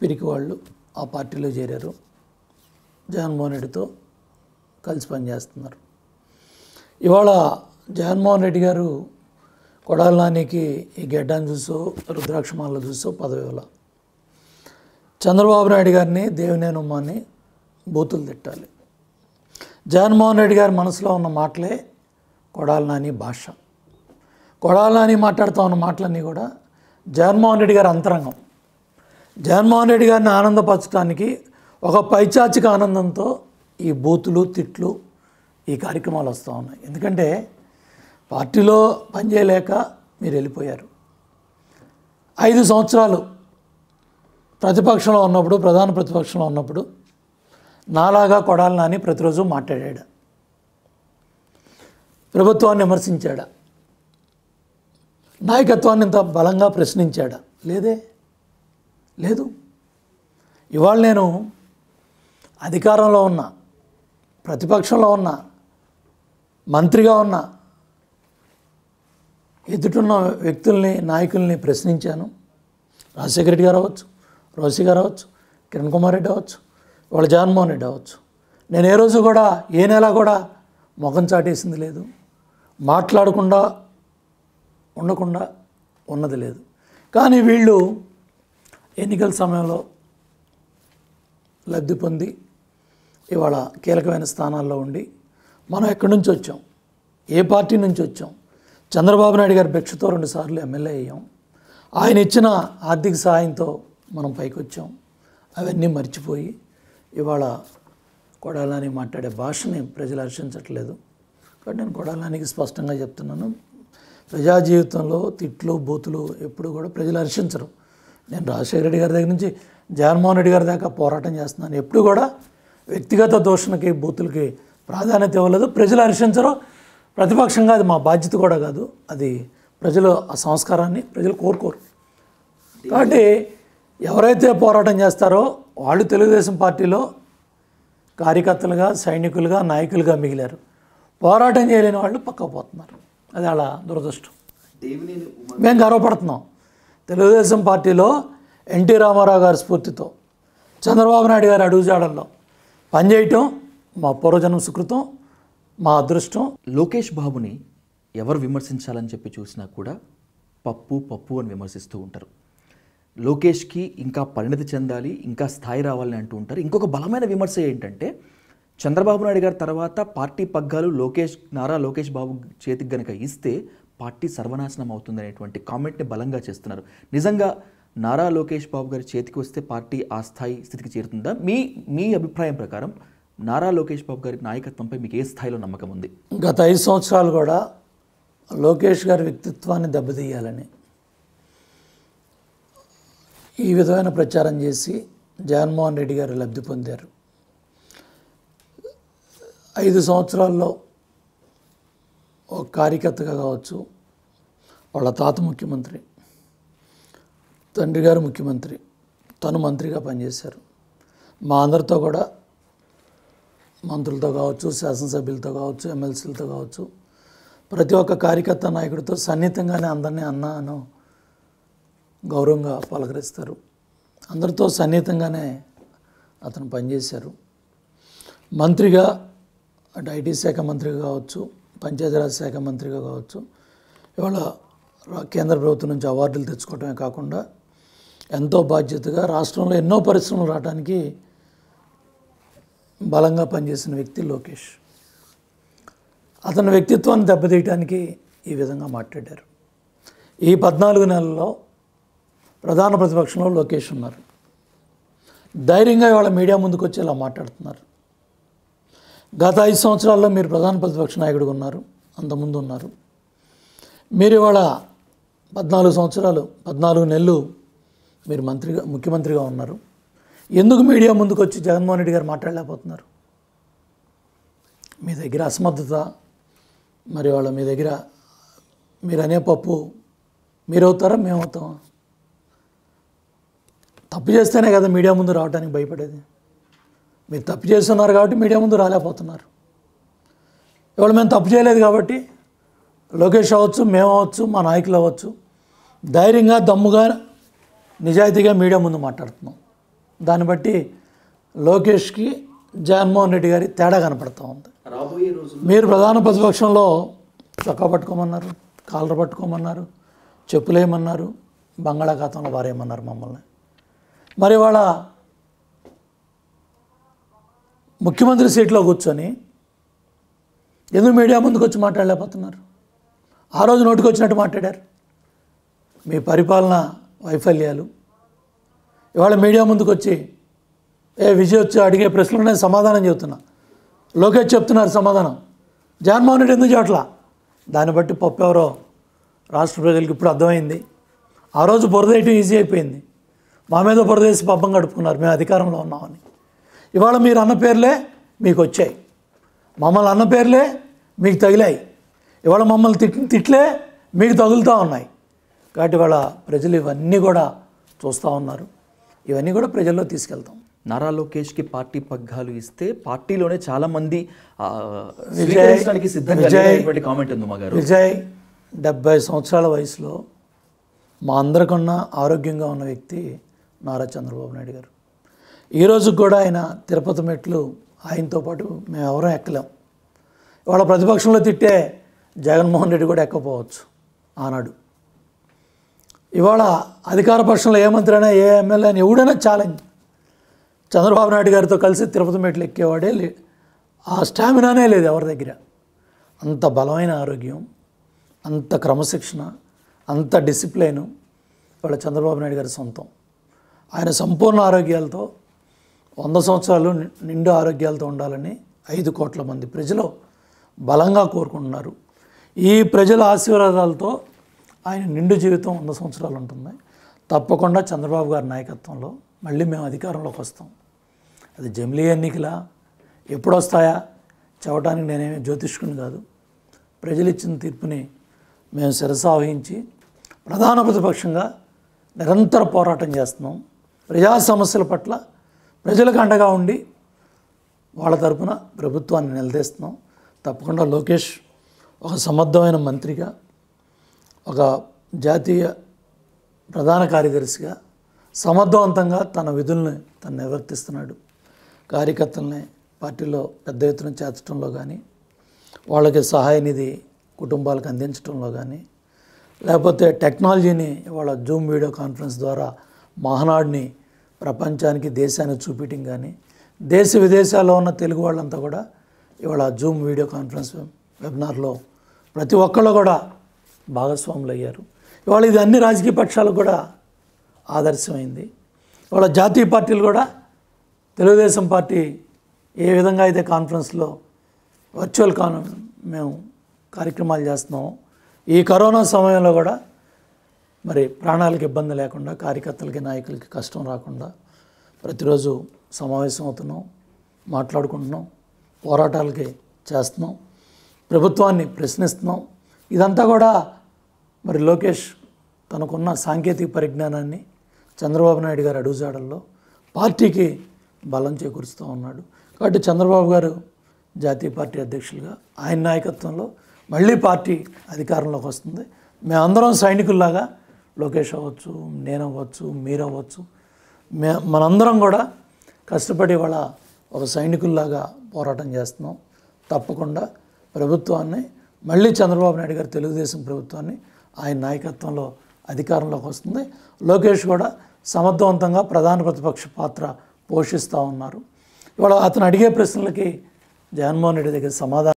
పిరికి వాళ్ళు ఆ పార్టీలో చేరారు జగన్మోహన్ రెడ్డితో కలిసి పనిచేస్తున్నారు ఇవాళ జగన్మోహన్ రెడ్డి గారు కొడాలనానికి ఈ గెడ్డాన్ని చూసో రుద్రాక్షమాలను చూసో పదవేల చంద్రబాబు నాయుడు గారిని దేవినేని ఉమ్మాని బూతులు తిట్టాలి జగన్మోహన్ రెడ్డి గారి మనసులో ఉన్న మాటలే కొడాలనాని భాష కొడాలనాని మాట్లాడుతూ ఉన్న మాటలన్నీ కూడా జగన్మోహన్ రెడ్డి గారి అంతరంగం జగన్మోహన్ రెడ్డి గారిని ఆనందపరచడానికి ఒక పైచాచిక ఆనందంతో ఈ బూతులు తిట్లు ఈ కార్యక్రమాలు వస్తూ ఉన్నాయి ఎందుకంటే పార్టీలో పనిచేయలేక మీరు వెళ్ళిపోయారు ఐదు సంవత్సరాలు ప్రతిపక్షంలో ఉన్నప్పుడు ప్రధాన ప్రతిపక్షంలో ఉన్నప్పుడు నాలాగా కొడాలి నాని ప్రతిరోజు మాట్లాడాడు ప్రభుత్వాన్ని విమర్శించాడా నాయకత్వాన్ని ఇంత బలంగా ప్రశ్నించాడా లేదే లేదు ఇవాళ నేను అధికారంలో ఉన్న ప్రతిపక్షంలో ఉన్న మంత్రిగా ఉన్నా ఎదుటిన్న వ్యక్తుల్ని నాయకుల్ని ప్రశ్నించాను రాజశేఖర రెడ్డి గారు అవ్వచ్చు రోసి గారు అవ్వచ్చు కిరణ్ కుమార్ రెడ్డి అవ్వచ్చు వాళ్ళ జగన్మోహన్ రెడ్డి అవ్వచ్చు నేను ఏ రోజు కూడా ఏ నెల కూడా ముఖం చాటేసింది లేదు మాట్లాడకుండా ఉండకుండా ఉన్నది లేదు కానీ వీళ్ళు ఎన్నికల సమయంలో లబ్ధి పొంది ఇవాళ కీలకమైన స్థానాల్లో ఉండి మనం ఎక్కడి నుంచి వచ్చాం ఏ పార్టీ నుంచి వచ్చాం చంద్రబాబు నాయుడు గారి రెండు రెండుసార్లు ఎమ్మెల్యే అయ్యాం ఆయన ఇచ్చిన ఆర్థిక సహాయంతో మనం పైకొచ్చాం అవన్నీ మర్చిపోయి ఇవాళ కొడాలని మాట్లాడే భాషని ప్రజలు హర్షించట్లేదు కాబట్టి నేను కొడాలానికి స్పష్టంగా చెప్తున్నాను ప్రజా జీవితంలో తిట్లు బూతులు ఎప్పుడు కూడా ప్రజలు హర్షించరు నేను రాజశేఖర రెడ్డి గారి దగ్గర నుంచి జగన్మోహన్ రెడ్డి గారి దాకా పోరాటం చేస్తున్నాను ఎప్పుడు కూడా వ్యక్తిగత దోషణకి బూతులకి ప్రాధాన్యత ఇవ్వలేదు ప్రజలు హర్షించరు ప్రతిపక్షంగా అది మా బాధ్యత కూడా కాదు అది ప్రజలు ఆ సంస్కారాన్ని ప్రజలు కోరుకోరు కాబట్టి ఎవరైతే పోరాటం చేస్తారో వాళ్ళు తెలుగుదేశం పార్టీలో కార్యకర్తలుగా సైనికులుగా నాయకులుగా మిగిలారు పోరాటం చేయలేని వాళ్ళు పక్క పోతున్నారు అది అలా దురదృష్టం మేము గర్వపడుతున్నాం తెలుగుదేశం పార్టీలో ఎన్టీ రామారావు గారి స్ఫూర్తితో చంద్రబాబు నాయుడు గారి అడుగుజాడల్లో పనిచేయటం మా పూర్వజనం సుకృతం మా అదృష్టం లోకేష్ బాబుని ఎవరు విమర్శించాలని చెప్పి చూసినా కూడా పప్పు పప్పు అని విమర్శిస్తూ ఉంటారు లోకేష్కి ఇంకా పరిణతి చెందాలి ఇంకా స్థాయి రావాలని అంటూ ఉంటారు ఇంకొక బలమైన విమర్శ ఏంటంటే చంద్రబాబు నాయుడు గారి తర్వాత పార్టీ పగ్గాలు లోకేష్ నారా లోకేష్ బాబు చేతికి గనక ఇస్తే పార్టీ సర్వనాశనం అవుతుందనేటువంటి కామెంట్ని బలంగా చేస్తున్నారు నిజంగా నారా లోకేష్ బాబు గారి చేతికి వస్తే పార్టీ ఆ స్థాయి స్థితికి చేరుతుందా మీ మీ అభిప్రాయం ప్రకారం నారా లోకేష్ బాబు గారి నాయకత్వంపై మీకు ఏ స్థాయిలో నమ్మకం ఉంది గత ఐదు సంవత్సరాలు కూడా లోకేష్ గారి వ్యక్తిత్వాన్ని దెబ్బతీయాలని ఈ విధమైన ప్రచారం చేసి జగన్మోహన్ రెడ్డి గారు లబ్ధి పొందారు ఐదు సంవత్సరాల్లో ఒక కార్యకర్తగా కావచ్చు వాళ్ళ తాత ముఖ్యమంత్రి తండ్రి గారు ముఖ్యమంత్రి తను మంత్రిగా పనిచేశారు మా అందరితో కూడా మంత్రులతో కావచ్చు శాసనసభ్యులతో కావచ్చు ఎమ్మెల్సీలతో కావచ్చు ప్రతి ఒక్క కార్యకర్త నాయకుడితో సన్నిహితంగానే అందరినీ అన్నాను గౌరవంగా పలకరిస్తారు అందరితో సన్నిహితంగానే అతను పనిచేశారు మంత్రిగా అటు ఐటీ శాఖ మంత్రిగా కావచ్చు పంచాయతీరాజ్ శాఖ మంత్రిగా కావచ్చు ఇవాళ కేంద్ర ప్రభుత్వం నుంచి అవార్డులు తెచ్చుకోవటమే కాకుండా ఎంతో బాధ్యతగా రాష్ట్రంలో ఎన్నో పరిశ్రమలు రావడానికి బలంగా పనిచేసిన వ్యక్తి లోకేష్ అతని వ్యక్తిత్వాన్ని దెబ్బతీయటానికి ఈ విధంగా మాట్లాడారు ఈ పద్నాలుగు నెలల్లో ప్రధాన ప్రతిపక్షంలో లోకేష్ ఉన్నారు ధైర్యంగా ఇవాళ మీడియా ముందుకు వచ్చి ఇలా మాట్లాడుతున్నారు గత ఐదు సంవత్సరాల్లో మీరు ప్రధాన ప్రతిపక్ష నాయకుడు ఉన్నారు అంతకుముందు ఉన్నారు మీరు ఇవాళ పద్నాలుగు సంవత్సరాలు పద్నాలుగు నెలలు మీరు మంత్రిగా ముఖ్యమంత్రిగా ఉన్నారు ఎందుకు మీడియా ముందుకు వచ్చి జగన్మోహన్ రెడ్డి గారు మాట్లాడలేకపోతున్నారు మీ దగ్గర అసమర్థత మరి వాళ్ళ మీ దగ్గర మీరు అనే పప్పు మీరవుతారా మేమవుతాం తప్పు చేస్తేనే కదా మీడియా ముందు రావడానికి భయపడేది మీరు తప్పు చేస్తున్నారు కాబట్టి మీడియా ముందు రాలేకపోతున్నారు ఇవాళ మేము తప్పు చేయలేదు కాబట్టి లోకేష్ అవ్వచ్చు మేమవచ్చు మా నాయకులు అవ్వచ్చు ధైర్యంగా దమ్ముగా నిజాయితీగా మీడియా ముందు మాట్లాడుతున్నాం దాన్ని బట్టి లోకేష్కి జగన్మోహన్ రెడ్డి గారి తేడా కనపడుతూ ఉంది మీరు ప్రధాన ప్రతిపక్షంలో చొక్కా పట్టుకోమన్నారు కాలర్ పట్టుకోమన్నారు చెప్పులేయమన్నారు బంగాళాఖాతంలో వారేయమన్నారు మమ్మల్ని మరి వాళ్ళ ముఖ్యమంత్రి సీట్లో కూర్చొని ఎందుకు మీడియా ముందుకు వచ్చి మాట్లాడలేకపోతున్నారు ఆ రోజు నోటికి వచ్చినట్టు మాట్లాడారు మీ పరిపాలన వైఫల్యాలు ఇవాళ మీడియా ముందుకు వచ్చి ఏ విజయ్ వచ్చి అడిగే ప్రశ్నలు నేను సమాధానం చెబుతున్నా లోకేష్ చెప్తున్నారు సమాధానం జగన్మోహన్ రెడ్డి ఎందుకు చోట్ల దాన్ని బట్టి పప్పు ఎవరో రాష్ట్ర ప్రజలకు ఇప్పుడు అర్థమైంది ఆ రోజు బురదేయటం ఈజీ అయిపోయింది మా మీద బురదేసి పబ్బం గడుపుకున్నారు మేము అధికారంలో ఉన్నామని ఇవాళ మీరు అన్న పేర్లే మీకు వచ్చాయి మమ్మల్ని అన్న పేర్లే మీకు తగిలాయి ఇవాళ మమ్మల్ని తిట్ తిట్లే మీకు తగులుతూ ఉన్నాయి కాబట్టి ఇవాళ ప్రజలు ఇవన్నీ కూడా చూస్తూ ఉన్నారు ఇవన్నీ కూడా ప్రజల్లో తీసుకెళ్తాం నారా లోకేష్కి పార్టీ పగ్గాలు ఇస్తే పార్టీలోనే చాలామంది సిద్ధంగా కామెంట్ ఉంది మా విజయ్ డెబ్బై సంవత్సరాల వయసులో మా అందరికన్నా ఆరోగ్యంగా ఉన్న వ్యక్తి నారా చంద్రబాబు నాయుడు గారు ఈరోజు కూడా ఆయన తిరుపతి మెట్లు ఆయనతో పాటు మేము ఎవరూ ఎక్కలేం వాళ్ళ ప్రతిపక్షంలో తిట్టే జగన్మోహన్ రెడ్డి కూడా ఎక్కకపోవచ్చు ఆనాడు ఇవాళ అధికార పక్షంలో ఏ మంత్రి అయినా ఏ ఎమ్మెల్యే అని ఎవడైనా ఛాలెంజ్ చంద్రబాబు నాయుడు గారితో కలిసి తిరుపతి మెట్లు ఎక్కేవాడే లే ఆ స్టామినానే లేదు ఎవరి దగ్గర అంత బలమైన ఆరోగ్యం అంత క్రమశిక్షణ అంత డిసిప్లైను ఇవాళ చంద్రబాబు నాయుడు గారి సొంతం ఆయన సంపూర్ణ ఆరోగ్యాలతో వంద సంవత్సరాలు నిండు ఆరోగ్యాలతో ఉండాలని ఐదు కోట్ల మంది ప్రజలు బలంగా కోరుకుంటున్నారు ఈ ప్రజల ఆశీర్వాదాలతో ఆయన నిండు జీవితం వంద సంవత్సరాలు ఉంటుంది తప్పకుండా చంద్రబాబు గారి నాయకత్వంలో మళ్ళీ మేము అధికారంలోకి వస్తాం అది జమిలీ ఎన్నికల ఎప్పుడు వస్తాయా చెప్పడానికి నేనేమి జ్యోతిష్కుని కాదు ప్రజలు ఇచ్చిన తీర్పుని మేము శిరసావహించి ప్రధాన ప్రతిపక్షంగా నిరంతర పోరాటం చేస్తున్నాం ప్రజా సమస్యల పట్ల ప్రజలకు అండగా ఉండి వాళ్ళ తరపున ప్రభుత్వాన్ని నిలదీస్తున్నాం తప్పకుండా లోకేష్ ఒక సమర్థమైన మంత్రిగా ఒక జాతీయ ప్రధాన కార్యదర్శిగా సమర్థవంతంగా తన విధుల్ని తను నిర్వర్తిస్తున్నాడు కార్యకర్తల్ని పార్టీలో పెద్ద ఎత్తున చేర్చడంలో కానీ వాళ్ళకి సహాయ నిధి కుటుంబాలకు అందించడంలో కానీ లేకపోతే టెక్నాలజీని వాళ్ళ జూమ్ వీడియో కాన్ఫరెన్స్ ద్వారా మహనాడుని ప్రపంచానికి దేశానికి చూపించడం కానీ దేశ విదేశాల్లో ఉన్న తెలుగు వాళ్ళంతా కూడా ఇవాళ జూమ్ వీడియో కాన్ఫరెన్స్ వెబినార్లో ప్రతి ఒక్కళ్ళు కూడా భాగస్వాములు అయ్యారు ఇవాళ ఇది అన్ని రాజకీయ పక్షాలు కూడా ఆదర్శమైంది ఇవాళ జాతీయ పార్టీలు కూడా తెలుగుదేశం పార్టీ ఏ విధంగా అయితే కాన్ఫరెన్స్లో వర్చువల్ కాన్ మేము కార్యక్రమాలు చేస్తున్నాము ఈ కరోనా సమయంలో కూడా మరి ప్రాణాలకు ఇబ్బంది లేకుండా కార్యకర్తలకి నాయకులకి కష్టం రాకుండా ప్రతిరోజు సమావేశం అవుతున్నాం మాట్లాడుకుంటున్నాం పోరాటాలకి చేస్తున్నాం ప్రభుత్వాన్ని ప్రశ్నిస్తున్నాం ఇదంతా కూడా మరి లోకేష్ తనకున్న సాంకేతిక పరిజ్ఞానాన్ని చంద్రబాబు నాయుడు గారు అడుగుజాడల్లో పార్టీకి బలం చేకూరుస్తూ ఉన్నాడు కాబట్టి చంద్రబాబు గారు జాతీయ పార్టీ అధ్యక్షులుగా ఆయన నాయకత్వంలో మళ్ళీ పార్టీ అధికారంలోకి వస్తుంది మేమందరం సైనికుల్లాగా లోకేష్ అవ్వచ్చు నేనవ్వచ్చు మీరవ్వచ్చు మే మనందరం కూడా కష్టపడి వాళ్ళ ఒక సైనికుల్లాగా పోరాటం చేస్తున్నాం తప్పకుండా ప్రభుత్వాన్ని మళ్ళీ చంద్రబాబు నాయుడు గారు తెలుగుదేశం ప్రభుత్వాన్ని ఆయన నాయకత్వంలో అధికారంలోకి వస్తుంది లోకేష్ కూడా సమర్థవంతంగా ప్రధాన ప్రతిపక్ష పాత్ర పోషిస్తూ ఉన్నారు ఇవాళ అతను అడిగే ప్రశ్నలకి జగన్మోహన్ రెడ్డి దగ్గర సమాధానం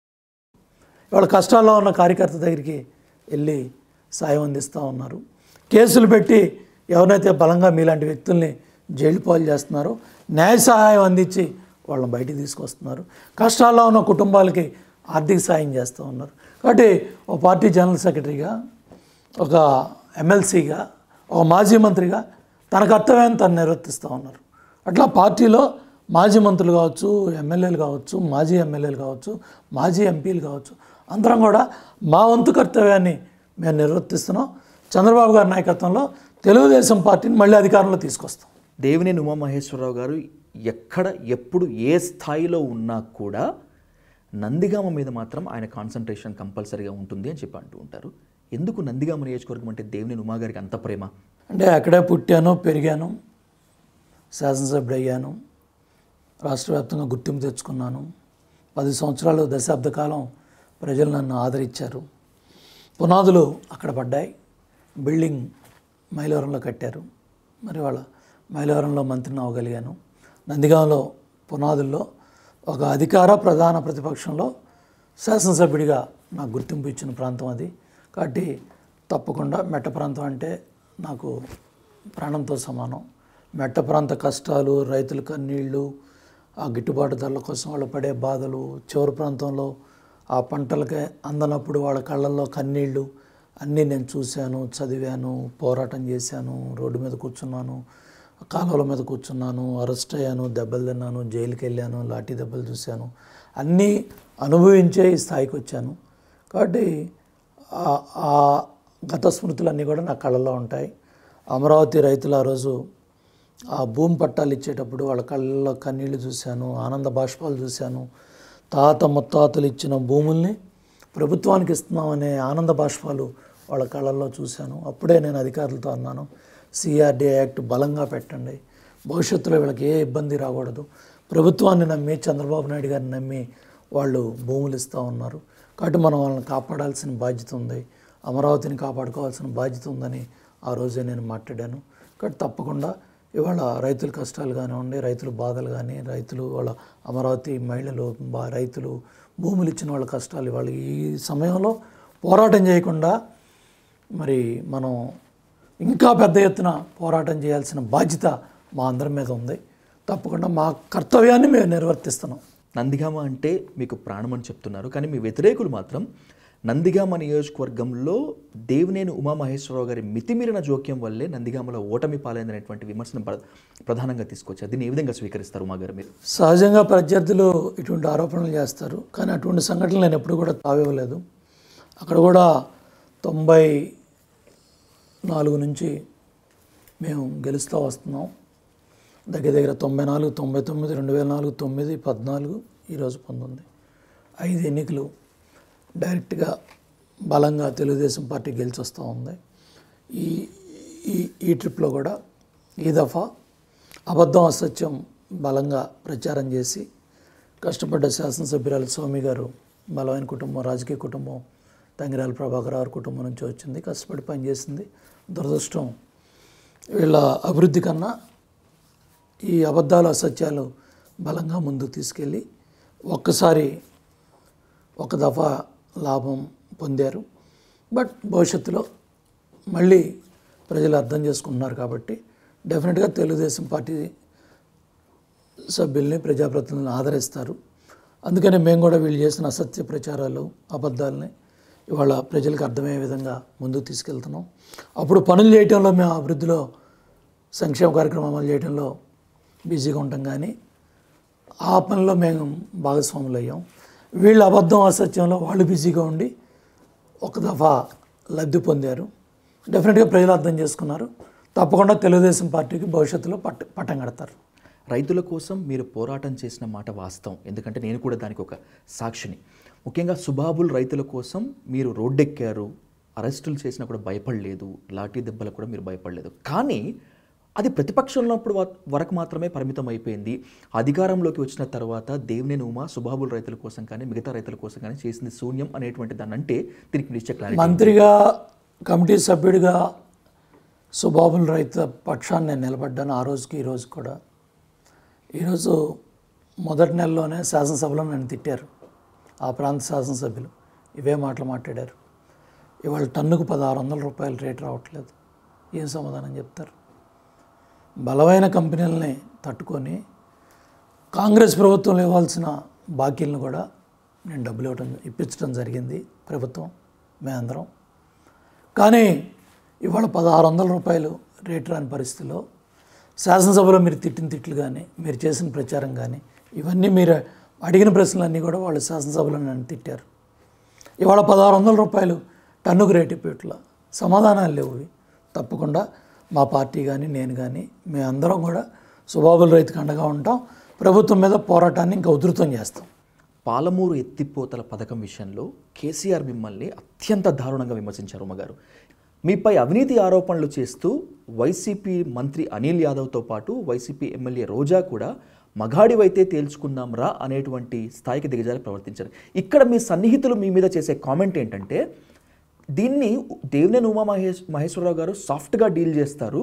ఇవాళ కష్టాల్లో ఉన్న కార్యకర్త దగ్గరికి వెళ్ళి సాయం అందిస్తూ ఉన్నారు కేసులు పెట్టి ఎవరైతే బలంగా మీలాంటి వ్యక్తుల్ని జైలు పాలు చేస్తున్నారో న్యాయ సహాయం అందించి వాళ్ళని బయటికి తీసుకొస్తున్నారు కష్టాల్లో ఉన్న కుటుంబాలకి ఆర్థిక సాయం చేస్తూ ఉన్నారు కాబట్టి ఒక పార్టీ జనరల్ సెక్రటరీగా ఒక ఎమ్మెల్సీగా ఒక మాజీ మంత్రిగా తన కర్తవ్యాన్ని తను నిర్వర్తిస్తూ ఉన్నారు అట్లా పార్టీలో మాజీ మంత్రులు కావచ్చు ఎమ్మెల్యేలు కావచ్చు మాజీ ఎమ్మెల్యేలు కావచ్చు మాజీ ఎంపీలు కావచ్చు అందరం కూడా మా వంతు కర్తవ్యాన్ని మేము నిర్వర్తిస్తున్నాం చంద్రబాబు గారి నాయకత్వంలో తెలుగుదేశం పార్టీని మళ్ళీ అధికారంలో తీసుకొస్తాం దేవినేని ఉమామహేశ్వరరావు గారు ఎక్కడ ఎప్పుడు ఏ స్థాయిలో ఉన్నా కూడా నందిగామ మీద మాత్రం ఆయన కాన్సన్ట్రేషన్ కంపల్సరీగా ఉంటుంది అని చెప్పి అంటూ ఉంటారు ఎందుకు నందిగామ నియోజకవర్గం అంటే దేవుని ఉమాగారికి అంత ప్రేమ అంటే అక్కడే పుట్టాను పెరిగాను శాసనసభ్యుడు అయ్యాను రాష్ట్ర వ్యాప్తంగా గుర్తింపు తెచ్చుకున్నాను పది సంవత్సరాలు దశాబ్ద కాలం ప్రజలు నన్ను ఆదరించారు పునాదులు అక్కడ పడ్డాయి బిల్డింగ్ మైలవరంలో కట్టారు మరి వాళ్ళ మైలవరంలో మంత్రిని అవ్వగలిగాను నందిగామలో పునాదుల్లో ఒక అధికార ప్రధాన ప్రతిపక్షంలో శాసనసభ్యుడిగా నాకు గుర్తింపు ఇచ్చిన ప్రాంతం అది కాబట్టి తప్పకుండా మెట్ట ప్రాంతం అంటే నాకు ప్రాణంతో సమానం మెట్ట ప్రాంత కష్టాలు రైతుల కన్నీళ్ళు ఆ గిట్టుబాటు ధరల కోసం వాళ్ళు పడే బాధలు చివరి ప్రాంతంలో ఆ పంటలకే అందనప్పుడు వాళ్ళ కళ్ళల్లో కన్నీళ్ళు అన్నీ నేను చూశాను చదివాను పోరాటం చేశాను రోడ్డు మీద కూర్చున్నాను కాలువల మీద కూర్చున్నాను అరెస్ట్ అయ్యాను దెబ్బలు తిన్నాను జైలుకి వెళ్ళాను లాఠీ దెబ్బలు చూశాను అన్నీ అనుభవించే స్థాయికి వచ్చాను కాబట్టి ఆ గత స్మృతులన్నీ కూడా నా కళ్ళలో ఉంటాయి అమరావతి రైతులు ఆ రోజు ఆ భూమి పట్టాలు ఇచ్చేటప్పుడు వాళ్ళ కళ్ళలో కన్నీళ్ళు చూశాను ఆనంద బాష్పాలు చూశాను తాత ముత్తాతలు ఇచ్చిన భూముల్ని ప్రభుత్వానికి ఇస్తున్నామనే ఆనంద బాష్పాలు వాళ్ళ కళ్ళల్లో చూశాను అప్పుడే నేను అధికారులతో అన్నాను సిఆర్డీ యాక్ట్ బలంగా పెట్టండి భవిష్యత్తులో వీళ్ళకి ఏ ఇబ్బంది రాకూడదు ప్రభుత్వాన్ని నమ్మి చంద్రబాబు నాయుడు గారిని నమ్మి వాళ్ళు భూములు ఇస్తూ ఉన్నారు కాబట్టి మనం వాళ్ళని కాపాడాల్సిన బాధ్యత ఉంది అమరావతిని కాపాడుకోవాల్సిన బాధ్యత ఉందని ఆ రోజే నేను మాట్లాడాను కాబట్టి తప్పకుండా ఇవాళ రైతుల కష్టాలు కానివ్వండి రైతుల బాధలు కానీ రైతులు వాళ్ళ అమరావతి మహిళలు రైతులు భూములు ఇచ్చిన వాళ్ళ కష్టాలు ఇవాళ ఈ సమయంలో పోరాటం చేయకుండా మరి మనం ఇంకా పెద్ద ఎత్తున పోరాటం చేయాల్సిన బాధ్యత మా అందరి మీద ఉంది తప్పకుండా మా కర్తవ్యాన్ని మేము నిర్వర్తిస్తున్నాం నందిగామ అంటే మీకు ప్రాణం అని చెప్తున్నారు కానీ మీ వ్యతిరేకులు మాత్రం నందిగామ నియోజకవర్గంలో దేవినేని ఉమామహేశ్వరరావు గారి మితిమీరిన జోక్యం వల్లే నందిగామలో ఓటమి పాలైందనేటువంటి విమర్శనం ప్రధానంగా తీసుకొచ్చారు దీన్ని ఏ విధంగా స్వీకరిస్తారు మా గారు మీరు సహజంగా ప్రత్యర్థులు ఇటువంటి ఆరోపణలు చేస్తారు కానీ అటువంటి సంఘటనలు నేను ఎప్పుడు కూడా తావివ్వలేదు అక్కడ కూడా తొంభై నాలుగు నుంచి మేము గెలుస్తూ వస్తున్నాం దగ్గర దగ్గర తొంభై నాలుగు తొంభై తొమ్మిది రెండు వేల నాలుగు తొమ్మిది పద్నాలుగు ఈరోజు పొందింది ఐదు ఎన్నికలు డైరెక్ట్గా బలంగా తెలుగుదేశం పార్టీ గెలిచి వస్తూ ఉంది ఈ ఈ ఈ ట్రిప్లో కూడా ఈ దఫా అబద్ధం అసత్యం బలంగా ప్రచారం చేసి కష్టపడ్డ శాసనసభ్యురాలు స్వామి గారు బలమైన కుటుంబం రాజకీయ కుటుంబం తంగిరాల ప్రభాకర్ కుటుంబం నుంచి వచ్చింది కష్టపడి పనిచేసింది దురదృష్టం వీళ్ళ అభివృద్ధి కన్నా ఈ అబద్ధాలు అసత్యాలు బలంగా ముందుకు తీసుకెళ్ళి ఒక్కసారి ఒక దఫా లాభం పొందారు బట్ భవిష్యత్తులో మళ్ళీ ప్రజలు అర్థం చేసుకుంటున్నారు కాబట్టి డెఫినెట్గా తెలుగుదేశం పార్టీ సభ్యుల్ని ప్రజాప్రతినిధులను ఆదరిస్తారు అందుకనే మేము కూడా వీళ్ళు చేసిన అసత్య ప్రచారాలు అబద్ధాలని ఇవాళ ప్రజలకు అర్థమయ్యే విధంగా ముందుకు తీసుకెళ్తున్నాం అప్పుడు పనులు చేయటంలో మేము అభివృద్ధిలో సంక్షేమ కార్యక్రమం అమలు చేయడంలో బిజీగా ఉంటాం కానీ ఆ పనిలో మేము భాగస్వాములు అయ్యాం వీళ్ళు అబద్ధం అసత్యంలో వాళ్ళు బిజీగా ఉండి ఒక దఫా లబ్ధి పొందారు డెఫినెట్గా ప్రజలు అర్థం చేసుకున్నారు తప్పకుండా తెలుగుదేశం పార్టీకి భవిష్యత్తులో పట్ట పట్టం కడతారు రైతుల కోసం మీరు పోరాటం చేసిన మాట వాస్తవం ఎందుకంటే నేను కూడా దానికి ఒక సాక్షిని ముఖ్యంగా సుబాబుల్ రైతుల కోసం మీరు రోడ్డెక్కారు అరెస్టులు చేసినా కూడా భయపడలేదు లాఠీ దెబ్బలకు కూడా మీరు భయపడలేదు కానీ అది ప్రతిపక్షంలో అప్పుడు వరకు మాత్రమే పరిమితం అయిపోయింది అధికారంలోకి వచ్చిన తర్వాత దేవుని ఉమా సుబాబుల్ రైతుల కోసం కానీ మిగతా రైతుల కోసం కానీ చేసింది శూన్యం అనేటువంటి దాన్ని అంటే దీనికి నిశ్చయ మంత్రిగా కమిటీ సభ్యుడిగా సుబాబుల్ రైతు పక్షాన్ని నేను నిలబడ్డాను ఆ రోజుకి ఈ రోజు కూడా ఈరోజు మొదటి నెలలోనే శాసనసభలో నన్ను తిట్టారు ఆ ప్రాంత శాసనసభ్యులు ఇవే మాటలు మాట్లాడారు ఇవాళ టన్నుకు పదహారు వందల రూపాయలు రేటు రావట్లేదు ఏం సమాధానం చెప్తారు బలమైన కంపెనీలని తట్టుకొని కాంగ్రెస్ ప్రభుత్వం ఇవ్వాల్సిన బాకీలను కూడా నేను డబ్బులు ఇవ్వడం ఇప్పించడం జరిగింది ప్రభుత్వం మేమందరం కానీ ఇవాళ పదహారు వందల రూపాయలు రేటు రాని పరిస్థితిలో శాసనసభలో మీరు తిట్టిన తిట్లు కానీ మీరు చేసిన ప్రచారం కానీ ఇవన్నీ మీరు అడిగిన ప్రశ్నలన్నీ కూడా వాళ్ళు శాసనసభలో నన్ను తిట్టారు ఇవాళ పదహారు వందల రూపాయలు టన్నుకు రేటు ఇప్పట్లో సమాధానాలు లేవు తప్పకుండా మా పార్టీ కానీ నేను కానీ మేమందరం కూడా సుబాబుల రైతుకు అండగా ఉంటాం ప్రభుత్వం మీద పోరాటాన్ని ఇంకా ఉధృతం చేస్తాం పాలమూరు ఎత్తిపోతల పథకం విషయంలో కేసీఆర్ మిమ్మల్ని అత్యంత దారుణంగా విమర్శించారు అమ్మగారు మీపై అవినీతి ఆరోపణలు చేస్తూ వైసీపీ మంత్రి అనిల్ యాదవ్తో పాటు వైసీపీ ఎమ్మెల్యే రోజా కూడా మగాడివైతే తేల్చుకుందాం రా అనేటువంటి స్థాయికి దిగజారి ప్రవర్తించారు ఇక్కడ మీ సన్నిహితులు మీ మీద చేసే కామెంట్ ఏంటంటే దీన్ని దేవినేని ఉమా మహేష్ మహేశ్వరరావు గారు సాఫ్ట్గా డీల్ చేస్తారు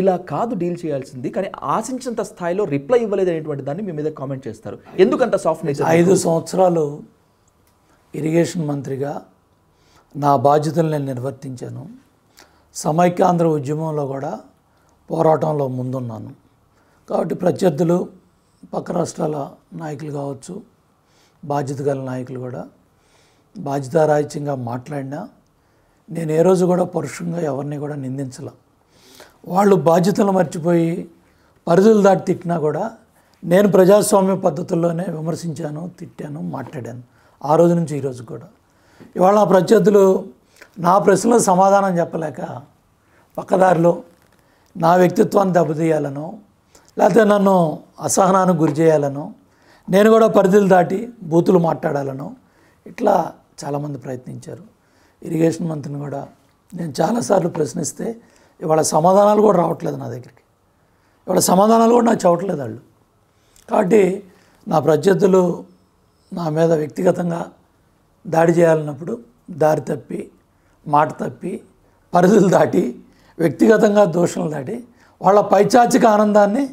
ఇలా కాదు డీల్ చేయాల్సింది కానీ ఆశించినంత స్థాయిలో రిప్లై ఇవ్వలేదు అనేటువంటి దాన్ని మీ మీద కామెంట్ చేస్తారు ఎందుకంత సాఫ్ట్ నేచర్ ఐదు సంవత్సరాలు ఇరిగేషన్ మంత్రిగా నా బాధ్యతలు నేను నిర్వర్తించాను సమైక్యాంధ్ర ఉద్యమంలో కూడా పోరాటంలో ముందున్నాను కాబట్టి ప్రత్యర్థులు పక్క రాష్ట్రాల నాయకులు కావచ్చు బాధ్యత గల నాయకులు కూడా బాధ్యత బాధ్యతారాహిత్యంగా మాట్లాడినా నేను ఏ రోజు కూడా పరుషంగా ఎవరిని కూడా నిందించల వాళ్ళు బాధ్యతలు మర్చిపోయి పరిధులు దాటి తిట్టినా కూడా నేను ప్రజాస్వామ్య పద్ధతుల్లోనే విమర్శించాను తిట్టాను మాట్లాడాను ఆ రోజు నుంచి ఈరోజు కూడా ఇవాళ ఆ ప్రత్యర్థులు నా ప్రశ్నలకు సమాధానం చెప్పలేక పక్కదారిలో నా వ్యక్తిత్వాన్ని దెబ్బతీయాలనో లేకపోతే నన్ను అసహనానికి గురి చేయాలను నేను కూడా పరిధులు దాటి బూతులు మాట్లాడాలను ఇట్లా చాలామంది ప్రయత్నించారు ఇరిగేషన్ మంత్రిని కూడా నేను చాలాసార్లు ప్రశ్నిస్తే ఇవాళ సమాధానాలు కూడా రావట్లేదు నా దగ్గరికి ఇవాళ సమాధానాలు కూడా నాకు చవట్లేదు వాళ్ళు కాబట్టి నా ప్రత్యర్థులు నా మీద వ్యక్తిగతంగా దాడి చేయాలన్నప్పుడు దారి తప్పి మాట తప్పి పరిధులు దాటి వ్యక్తిగతంగా దోషణలు దాటి వాళ్ళ పైచాచిక ఆనందాన్ని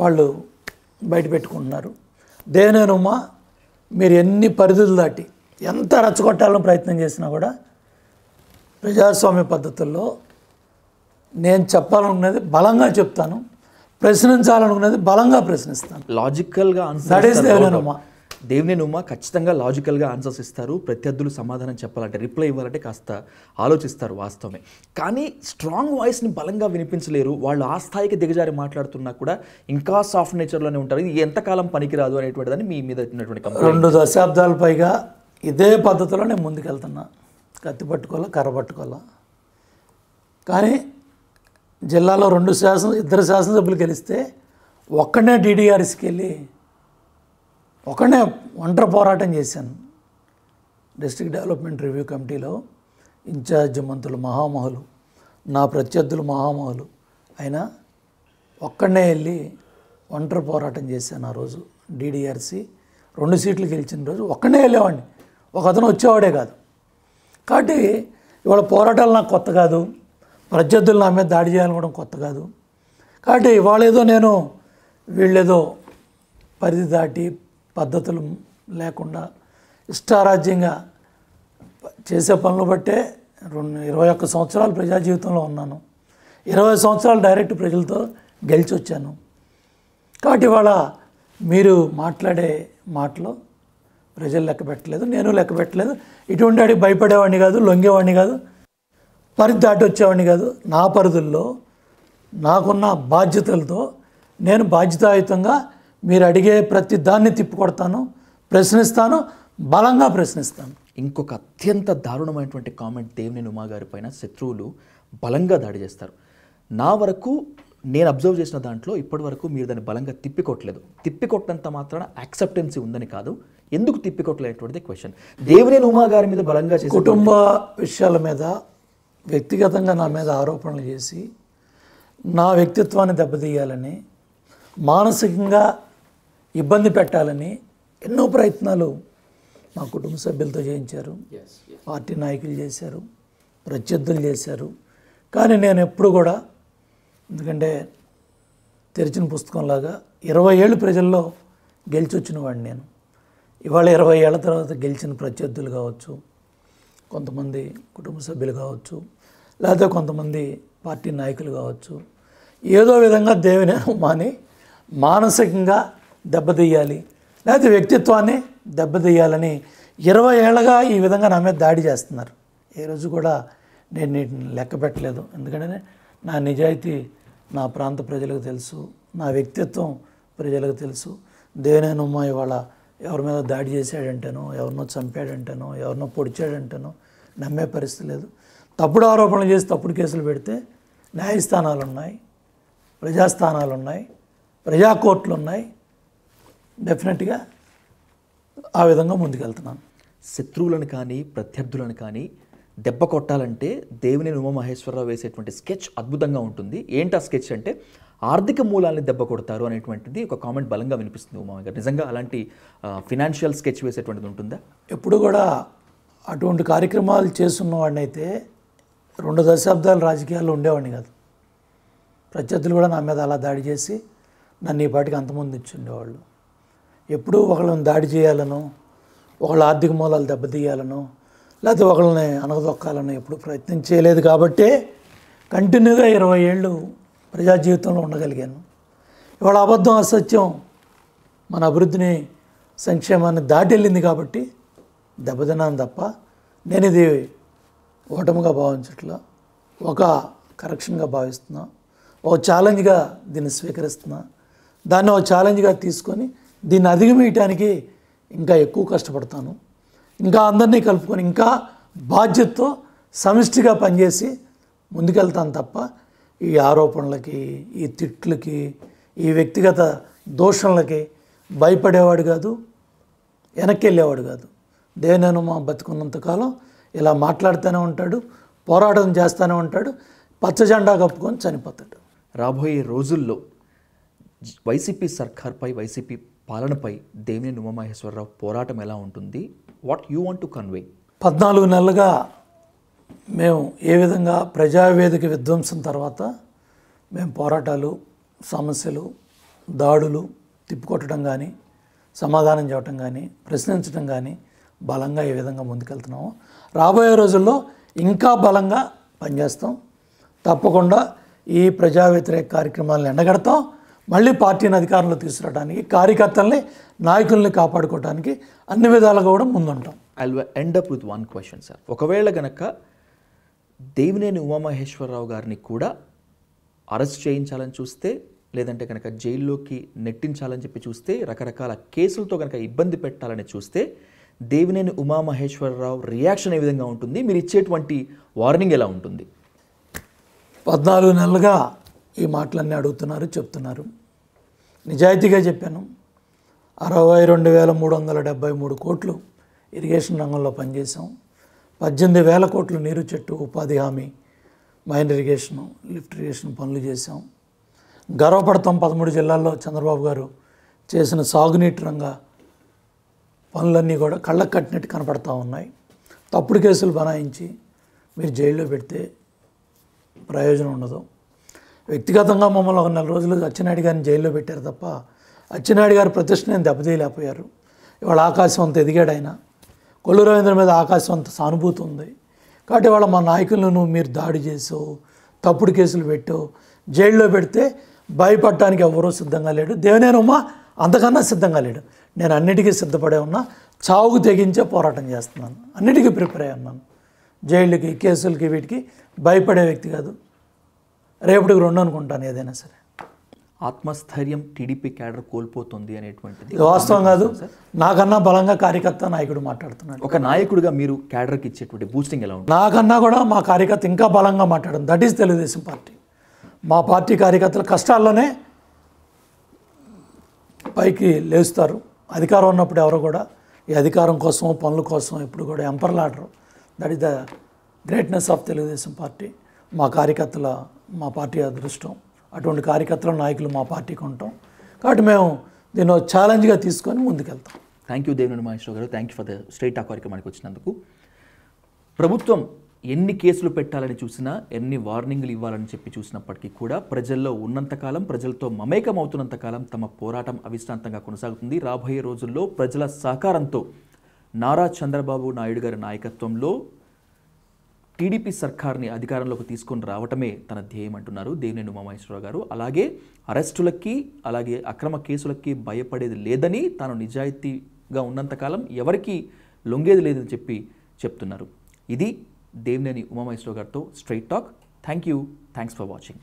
వాళ్ళు బయట పెట్టుకుంటున్నారు దేనేనమ్మా మీరు ఎన్ని పరిధులు దాటి ఎంత రచ్చగొట్టాలని ప్రయత్నం చేసినా కూడా ప్రజాస్వామ్య పద్ధతుల్లో నేను చెప్పాలనుకునేది బలంగా చెప్తాను ప్రశ్నించాలనుకునేది బలంగా ప్రశ్నిస్తాను లాజికల్గా దట్ ఈస్ దేవుని నుమ్మ ఖచ్చితంగా లాజికల్గా ఆన్సర్స్ ఇస్తారు ప్రత్యర్థులు సమాధానం చెప్పాలంటే రిప్లై ఇవ్వాలంటే కాస్త ఆలోచిస్తారు వాస్తవమే కానీ స్ట్రాంగ్ వాయిస్ని బలంగా వినిపించలేరు వాళ్ళు ఆ స్థాయికి దిగజారి మాట్లాడుతున్నా కూడా ఇంకా సాఫ్ట్ నేచర్లోనే ఉంటారు ఇది ఎంతకాలం పనికిరాదు అనేటువంటిదని మీ మీద ఉన్నటువంటి రెండు దశాబ్దాల పైగా ఇదే పద్ధతిలో నేను ముందుకెళ్తున్నా కత్తి పట్టుకోవాలా కర్ర పట్టుకోవాలా కానీ జిల్లాలో రెండు శాసన ఇద్దరు శాసనసభ్యులు గెలిస్తే ఒక్కడే డీడీఆర్ఎస్కి e వెళ్ళి ఒకనే ఒంటరి పోరాటం చేశాను డిస్ట్రిక్ట్ డెవలప్మెంట్ రివ్యూ కమిటీలో ఇన్ఛార్జ్ మంత్రులు మహామహులు నా ప్రత్యర్థులు మహామహులు అయినా ఒక్కడనే వెళ్ళి ఒంటరి పోరాటం చేశాను ఆ రోజు డీడీఆర్సీ రెండు సీట్లు గెలిచిన రోజు ఒక్కడనే వెళ్ళేవాడిని ఒక అతను వచ్చేవాడే కాదు కాబట్టి ఇవాళ పోరాటాలు నాకు కొత్త కాదు ప్రత్యర్థులు నా మీద దాడి చేయాలనుకోవడం కొత్త కాదు కాబట్టి ఇవాళ ఏదో నేను వీళ్ళేదో పరిధి దాటి పద్ధతులు లేకుండా ఇష్టారాజ్యంగా చేసే పనులు బట్టే రెండు ఇరవై ఒక్క సంవత్సరాలు ప్రజా జీవితంలో ఉన్నాను ఇరవై సంవత్సరాలు డైరెక్ట్ ప్రజలతో గెలిచి వచ్చాను కాబట్టి ఇవాళ మీరు మాట్లాడే మాటలో ప్రజలు లెక్క పెట్టలేదు నేను లెక్క పెట్టలేదు ఇటువంటి వాడికి భయపడేవాడిని కాదు లొంగేవాడిని కాదు పరిధి దాటి వచ్చేవాడిని కాదు నా పరిధుల్లో నాకున్న బాధ్యతలతో నేను బాధ్యతాయుతంగా మీరు అడిగే ప్రతి దాన్ని తిప్పికొడతాను ప్రశ్నిస్తాను బలంగా ప్రశ్నిస్తాను ఇంకొక అత్యంత దారుణమైనటువంటి కామెంట్ దేవుని ఉమా గారి పైన శత్రువులు బలంగా దాడి చేస్తారు నా వరకు నేను అబ్జర్వ్ చేసిన దాంట్లో ఇప్పటి వరకు మీరు దాన్ని బలంగా తిప్పికొట్టలేదు తిప్పికొట్టినంత మాత్రాన యాక్సెప్టెన్సీ ఉందని కాదు ఎందుకు తిప్పికొట్టలేనటువంటిది క్వశ్చన్ దేవుని ఉమా గారి మీద బలంగా చేసి కుటుంబ విషయాల మీద వ్యక్తిగతంగా నా మీద ఆరోపణలు చేసి నా వ్యక్తిత్వాన్ని దెబ్బతీయాలని మానసికంగా ఇబ్బంది పెట్టాలని ఎన్నో ప్రయత్నాలు మా కుటుంబ సభ్యులతో చేయించారు పార్టీ నాయకులు చేశారు ప్రత్యర్థులు చేశారు కానీ నేను ఎప్పుడు కూడా ఎందుకంటే తెరిచిన పుస్తకంలాగా ఇరవై ఏళ్ళు ప్రజల్లో వచ్చిన వాడిని నేను ఇవాళ ఇరవై ఏళ్ళ తర్వాత గెలిచిన ప్రత్యర్థులు కావచ్చు కొంతమంది కుటుంబ సభ్యులు కావచ్చు లేకపోతే కొంతమంది పార్టీ నాయకులు కావచ్చు ఏదో విధంగా దేవుని మాని మానసికంగా దెబ్బతీయాలి లేకపోతే వ్యక్తిత్వాన్ని దెబ్బతీయాలని ఇరవై ఏళ్ళగా ఈ విధంగా నా మీద దాడి చేస్తున్నారు ఏ రోజు కూడా నేను నీటిని లెక్క పెట్టలేదు ఎందుకంటే నా నిజాయితీ నా ప్రాంత ప్రజలకు తెలుసు నా వ్యక్తిత్వం ప్రజలకు తెలుసు దేనేనమ్మా ఇవాళ ఎవరి మీద దాడి చేశాడంటేనో ఎవరినో చంపాడంటేనో ఎవరినో పొడిచాడంటేనో నమ్మే పరిస్థితి లేదు తప్పుడు ఆరోపణలు చేసి తప్పుడు కేసులు పెడితే న్యాయస్థానాలు ఉన్నాయి ప్రజాస్థానాలు ఉన్నాయి ప్రజా కోర్టులు ఉన్నాయి డెఫినెట్గా ఆ విధంగా ముందుకెళ్తున్నాను శత్రువులను కానీ ప్రత్యర్థులను కానీ దెబ్బ కొట్టాలంటే దేవుని ఉమామహేశ్వరరావు వేసేటువంటి స్కెచ్ అద్భుతంగా ఉంటుంది ఏంటి ఆ స్కెచ్ అంటే ఆర్థిక మూలాన్ని దెబ్బ కొడతారు అనేటువంటిది ఒక కామెంట్ బలంగా వినిపిస్తుంది ఉమా గారు నిజంగా అలాంటి ఫినాన్షియల్ స్కెచ్ వేసేటువంటిది ఉంటుందా ఎప్పుడు కూడా అటువంటి కార్యక్రమాలు చేస్తున్న వాడినైతే రెండు దశాబ్దాలు రాజకీయాల్లో ఉండేవాడిని కాదు ప్రత్యర్థులు కూడా నా మీద అలా దాడి చేసి నన్ను ఈ పాటికి అంతమంది ఇచ్చి ఉండేవాళ్ళు ఎప్పుడూ ఒకళ్ళని దాడి చేయాలను ఒకళ్ళ ఆర్థిక మూలాలు దెబ్బతీయాలను లేకపోతే ఒకళ్ళని అనగదొక్కాలని ఎప్పుడు ప్రయత్నం చేయలేదు కాబట్టే కంటిన్యూగా ఇరవై ఏళ్ళు ప్రజా జీవితంలో ఉండగలిగాను ఇవాళ అబద్ధం అసత్యం మన అభివృద్ధిని సంక్షేమాన్ని దాటెళ్ళింది కాబట్టి దెబ్బతిన్నాను తప్ప నేను ఇది ఓటమిగా భావించట్లా ఒక కరెక్షన్గా భావిస్తున్నా ఒక ఛాలెంజ్గా దీన్ని స్వీకరిస్తున్నా దాన్ని ఒక ఛాలెంజ్గా తీసుకొని దీన్ని అధిగమేయటానికి ఇంకా ఎక్కువ కష్టపడతాను ఇంకా అందరినీ కలుపుకొని ఇంకా బాధ్యతతో సమిష్టిగా పనిచేసి ముందుకెళ్తాను తప్ప ఈ ఆరోపణలకి ఈ తిట్లకి ఈ వ్యక్తిగత దోషణలకి భయపడేవాడు కాదు వెనక్కి వెళ్ళేవాడు కాదు దేనైనా మా బతుకున్నంతకాలం ఇలా మాట్లాడుతూనే ఉంటాడు పోరాటం చేస్తూనే ఉంటాడు పచ్చ జెండా కప్పుకొని చనిపోతాడు రాబోయే రోజుల్లో వైసీపీ సర్కార్పై వైసీపీ పాలనపై దేవినేని ఉమామహేశ్వరరావు పోరాటం ఎలా ఉంటుంది what you want to convey పద్నాలుగు నెలలుగా మేము ఏ విధంగా ప్రజావేదిక విధ్వంసం తర్వాత మేము పోరాటాలు సమస్యలు దాడులు తిప్పుకొట్టడం కానీ సమాధానం చేయటం కానీ ప్రశ్నించడం కానీ బలంగా ఏ విధంగా ముందుకెళ్తున్నామో రాబోయే రోజుల్లో ఇంకా బలంగా పనిచేస్తాం తప్పకుండా ఈ ప్రజా వ్యతిరేక కార్యక్రమాలను ఎండగడతాం మళ్ళీ పార్టీని అధికారంలో తీసుకురావడానికి కార్యకర్తల్ని నాయకుల్ని కాపాడుకోవడానికి అన్ని విధాలుగా కూడా ముందుంటాం I end up with one question sir ఒకవేళ గనక దేవినేని ఉమామహేశ్వరరావు గారిని కూడా అరెస్ట్ చేయించాలని చూస్తే లేదంటే కనుక జైల్లోకి నెట్టించాలని చెప్పి చూస్తే రకరకాల కేసులతో కనుక ఇబ్బంది పెట్టాలని చూస్తే దేవినేని ఉమామహేశ్వరరావు రియాక్షన్ ఏ విధంగా ఉంటుంది మీరు ఇచ్చేటువంటి వార్నింగ్ ఎలా ఉంటుంది పద్నాలుగు నెలలుగా ఈ మాటలన్నీ అడుగుతున్నారు చెప్తున్నారు నిజాయితీగా చెప్పాను అరవై రెండు వేల మూడు వందల డెబ్బై మూడు కోట్లు ఇరిగేషన్ రంగంలో పనిచేసాం పద్దెనిమిది వేల కోట్లు నీరు చెట్టు ఉపాధి హామీ మైన్ ఇరిగేషన్ లిఫ్ట్ ఇరిగేషన్ పనులు చేశాం గర్వపడతాం పదమూడు జిల్లాల్లో చంద్రబాబు గారు చేసిన సాగునీటి రంగ పనులన్నీ కూడా కళ్ళకు కట్టినట్టు కనపడతా ఉన్నాయి తప్పుడు కేసులు బనాయించి మీరు జైల్లో పెడితే ప్రయోజనం ఉండదు వ్యక్తిగతంగా మమ్మల్ని ఒక నెల రోజులు అచ్చెన్నాయుడు గారిని జైల్లో పెట్టారు తప్ప అచ్చెన్నాయుడు గారి ప్రతిష్టని దెబ్బతీయలేకపోయారు ఇవాళ ఆకాశం అంత ఎదిగాడు ఆయన కొల్లు రవీంద్ర మీద ఆకాశం అంత సానుభూతి ఉంది కాబట్టి ఇవాళ మా నాయకులను మీరు దాడి చేసో తప్పుడు కేసులు పెట్టో జైల్లో పెడితే భయపడటానికి ఎవరో సిద్ధంగా లేడు దేవనేనమ్మ అంతకన్నా సిద్ధంగా లేడు నేను అన్నిటికీ సిద్ధపడే ఉన్నా చావుకు తెగించే పోరాటం చేస్తున్నాను అన్నిటికీ ప్రిపేర్ అయ్యి ఉన్నాను జైళ్ళకి కేసులకి వీటికి భయపడే వ్యక్తి కాదు రేపటికి రెండు అనుకుంటాను ఏదైనా సరే ఆత్మస్థైర్యం టీడీపీ క్యాడర్ కోల్పోతుంది అనేటువంటిది వాస్తవం కాదు నాకన్నా బలంగా కార్యకర్త నాయకుడు మాట్లాడుతున్నాడు ఒక నాయకుడిగా మీరు క్యాడర్కి ఇచ్చేటువంటి బూస్టింగ్ ఎలా ఉంది నాకన్నా కూడా మా కార్యకర్త ఇంకా బలంగా మాట్లాడడం దట్ ఈస్ తెలుగుదేశం పార్టీ మా పార్టీ కార్యకర్తల కష్టాల్లోనే పైకి లేస్తారు అధికారం ఉన్నప్పుడు ఎవరు కూడా ఈ అధికారం కోసం పనుల కోసం ఇప్పుడు కూడా ఎంపర్లాడరు that is the greatness of Telugu Desam party మా కార్యకర్తల మా పార్టీ అదృష్టం అటువంటి కార్యకర్తలు నాయకులు మా పార్టీకి ఉంటాం కాబట్టి మేము దీన్ని ఛాలెంజ్గా తీసుకొని ముందుకెళ్తాం థ్యాంక్ యూ దేవినేని మహేశ్వర గారు thank you for the straight ఆ కార్యక్రమానికి వచ్చినందుకు ప్రభుత్వం ఎన్ని కేసులు పెట్టాలని చూసినా ఎన్ని వార్నింగ్లు ఇవ్వాలని చెప్పి చూసినప్పటికీ కూడా ప్రజల్లో ఉన్నంతకాలం ప్రజలతో మమేకం అవుతున్నంతకాలం తమ పోరాటం అవిశ్రాంతంగా కొనసాగుతుంది రాబోయే రోజుల్లో ప్రజల సహకారంతో నారా చంద్రబాబు నాయుడు గారి నాయకత్వంలో టీడీపీ సర్కార్ని అధికారంలోకి తీసుకొని రావటమే తన ధ్యేయం అంటున్నారు దేవినేని ఉమామహేశ్వరరావు గారు అలాగే అరెస్టులకి అలాగే అక్రమ కేసులకి భయపడేది లేదని తాను నిజాయితీగా ఉన్నంతకాలం ఎవరికి లొంగేది లేదని చెప్పి చెప్తున్నారు ఇది దేవినేని ఉమామహేశ్వరరావు గారితో straight talk thank you thanks for watching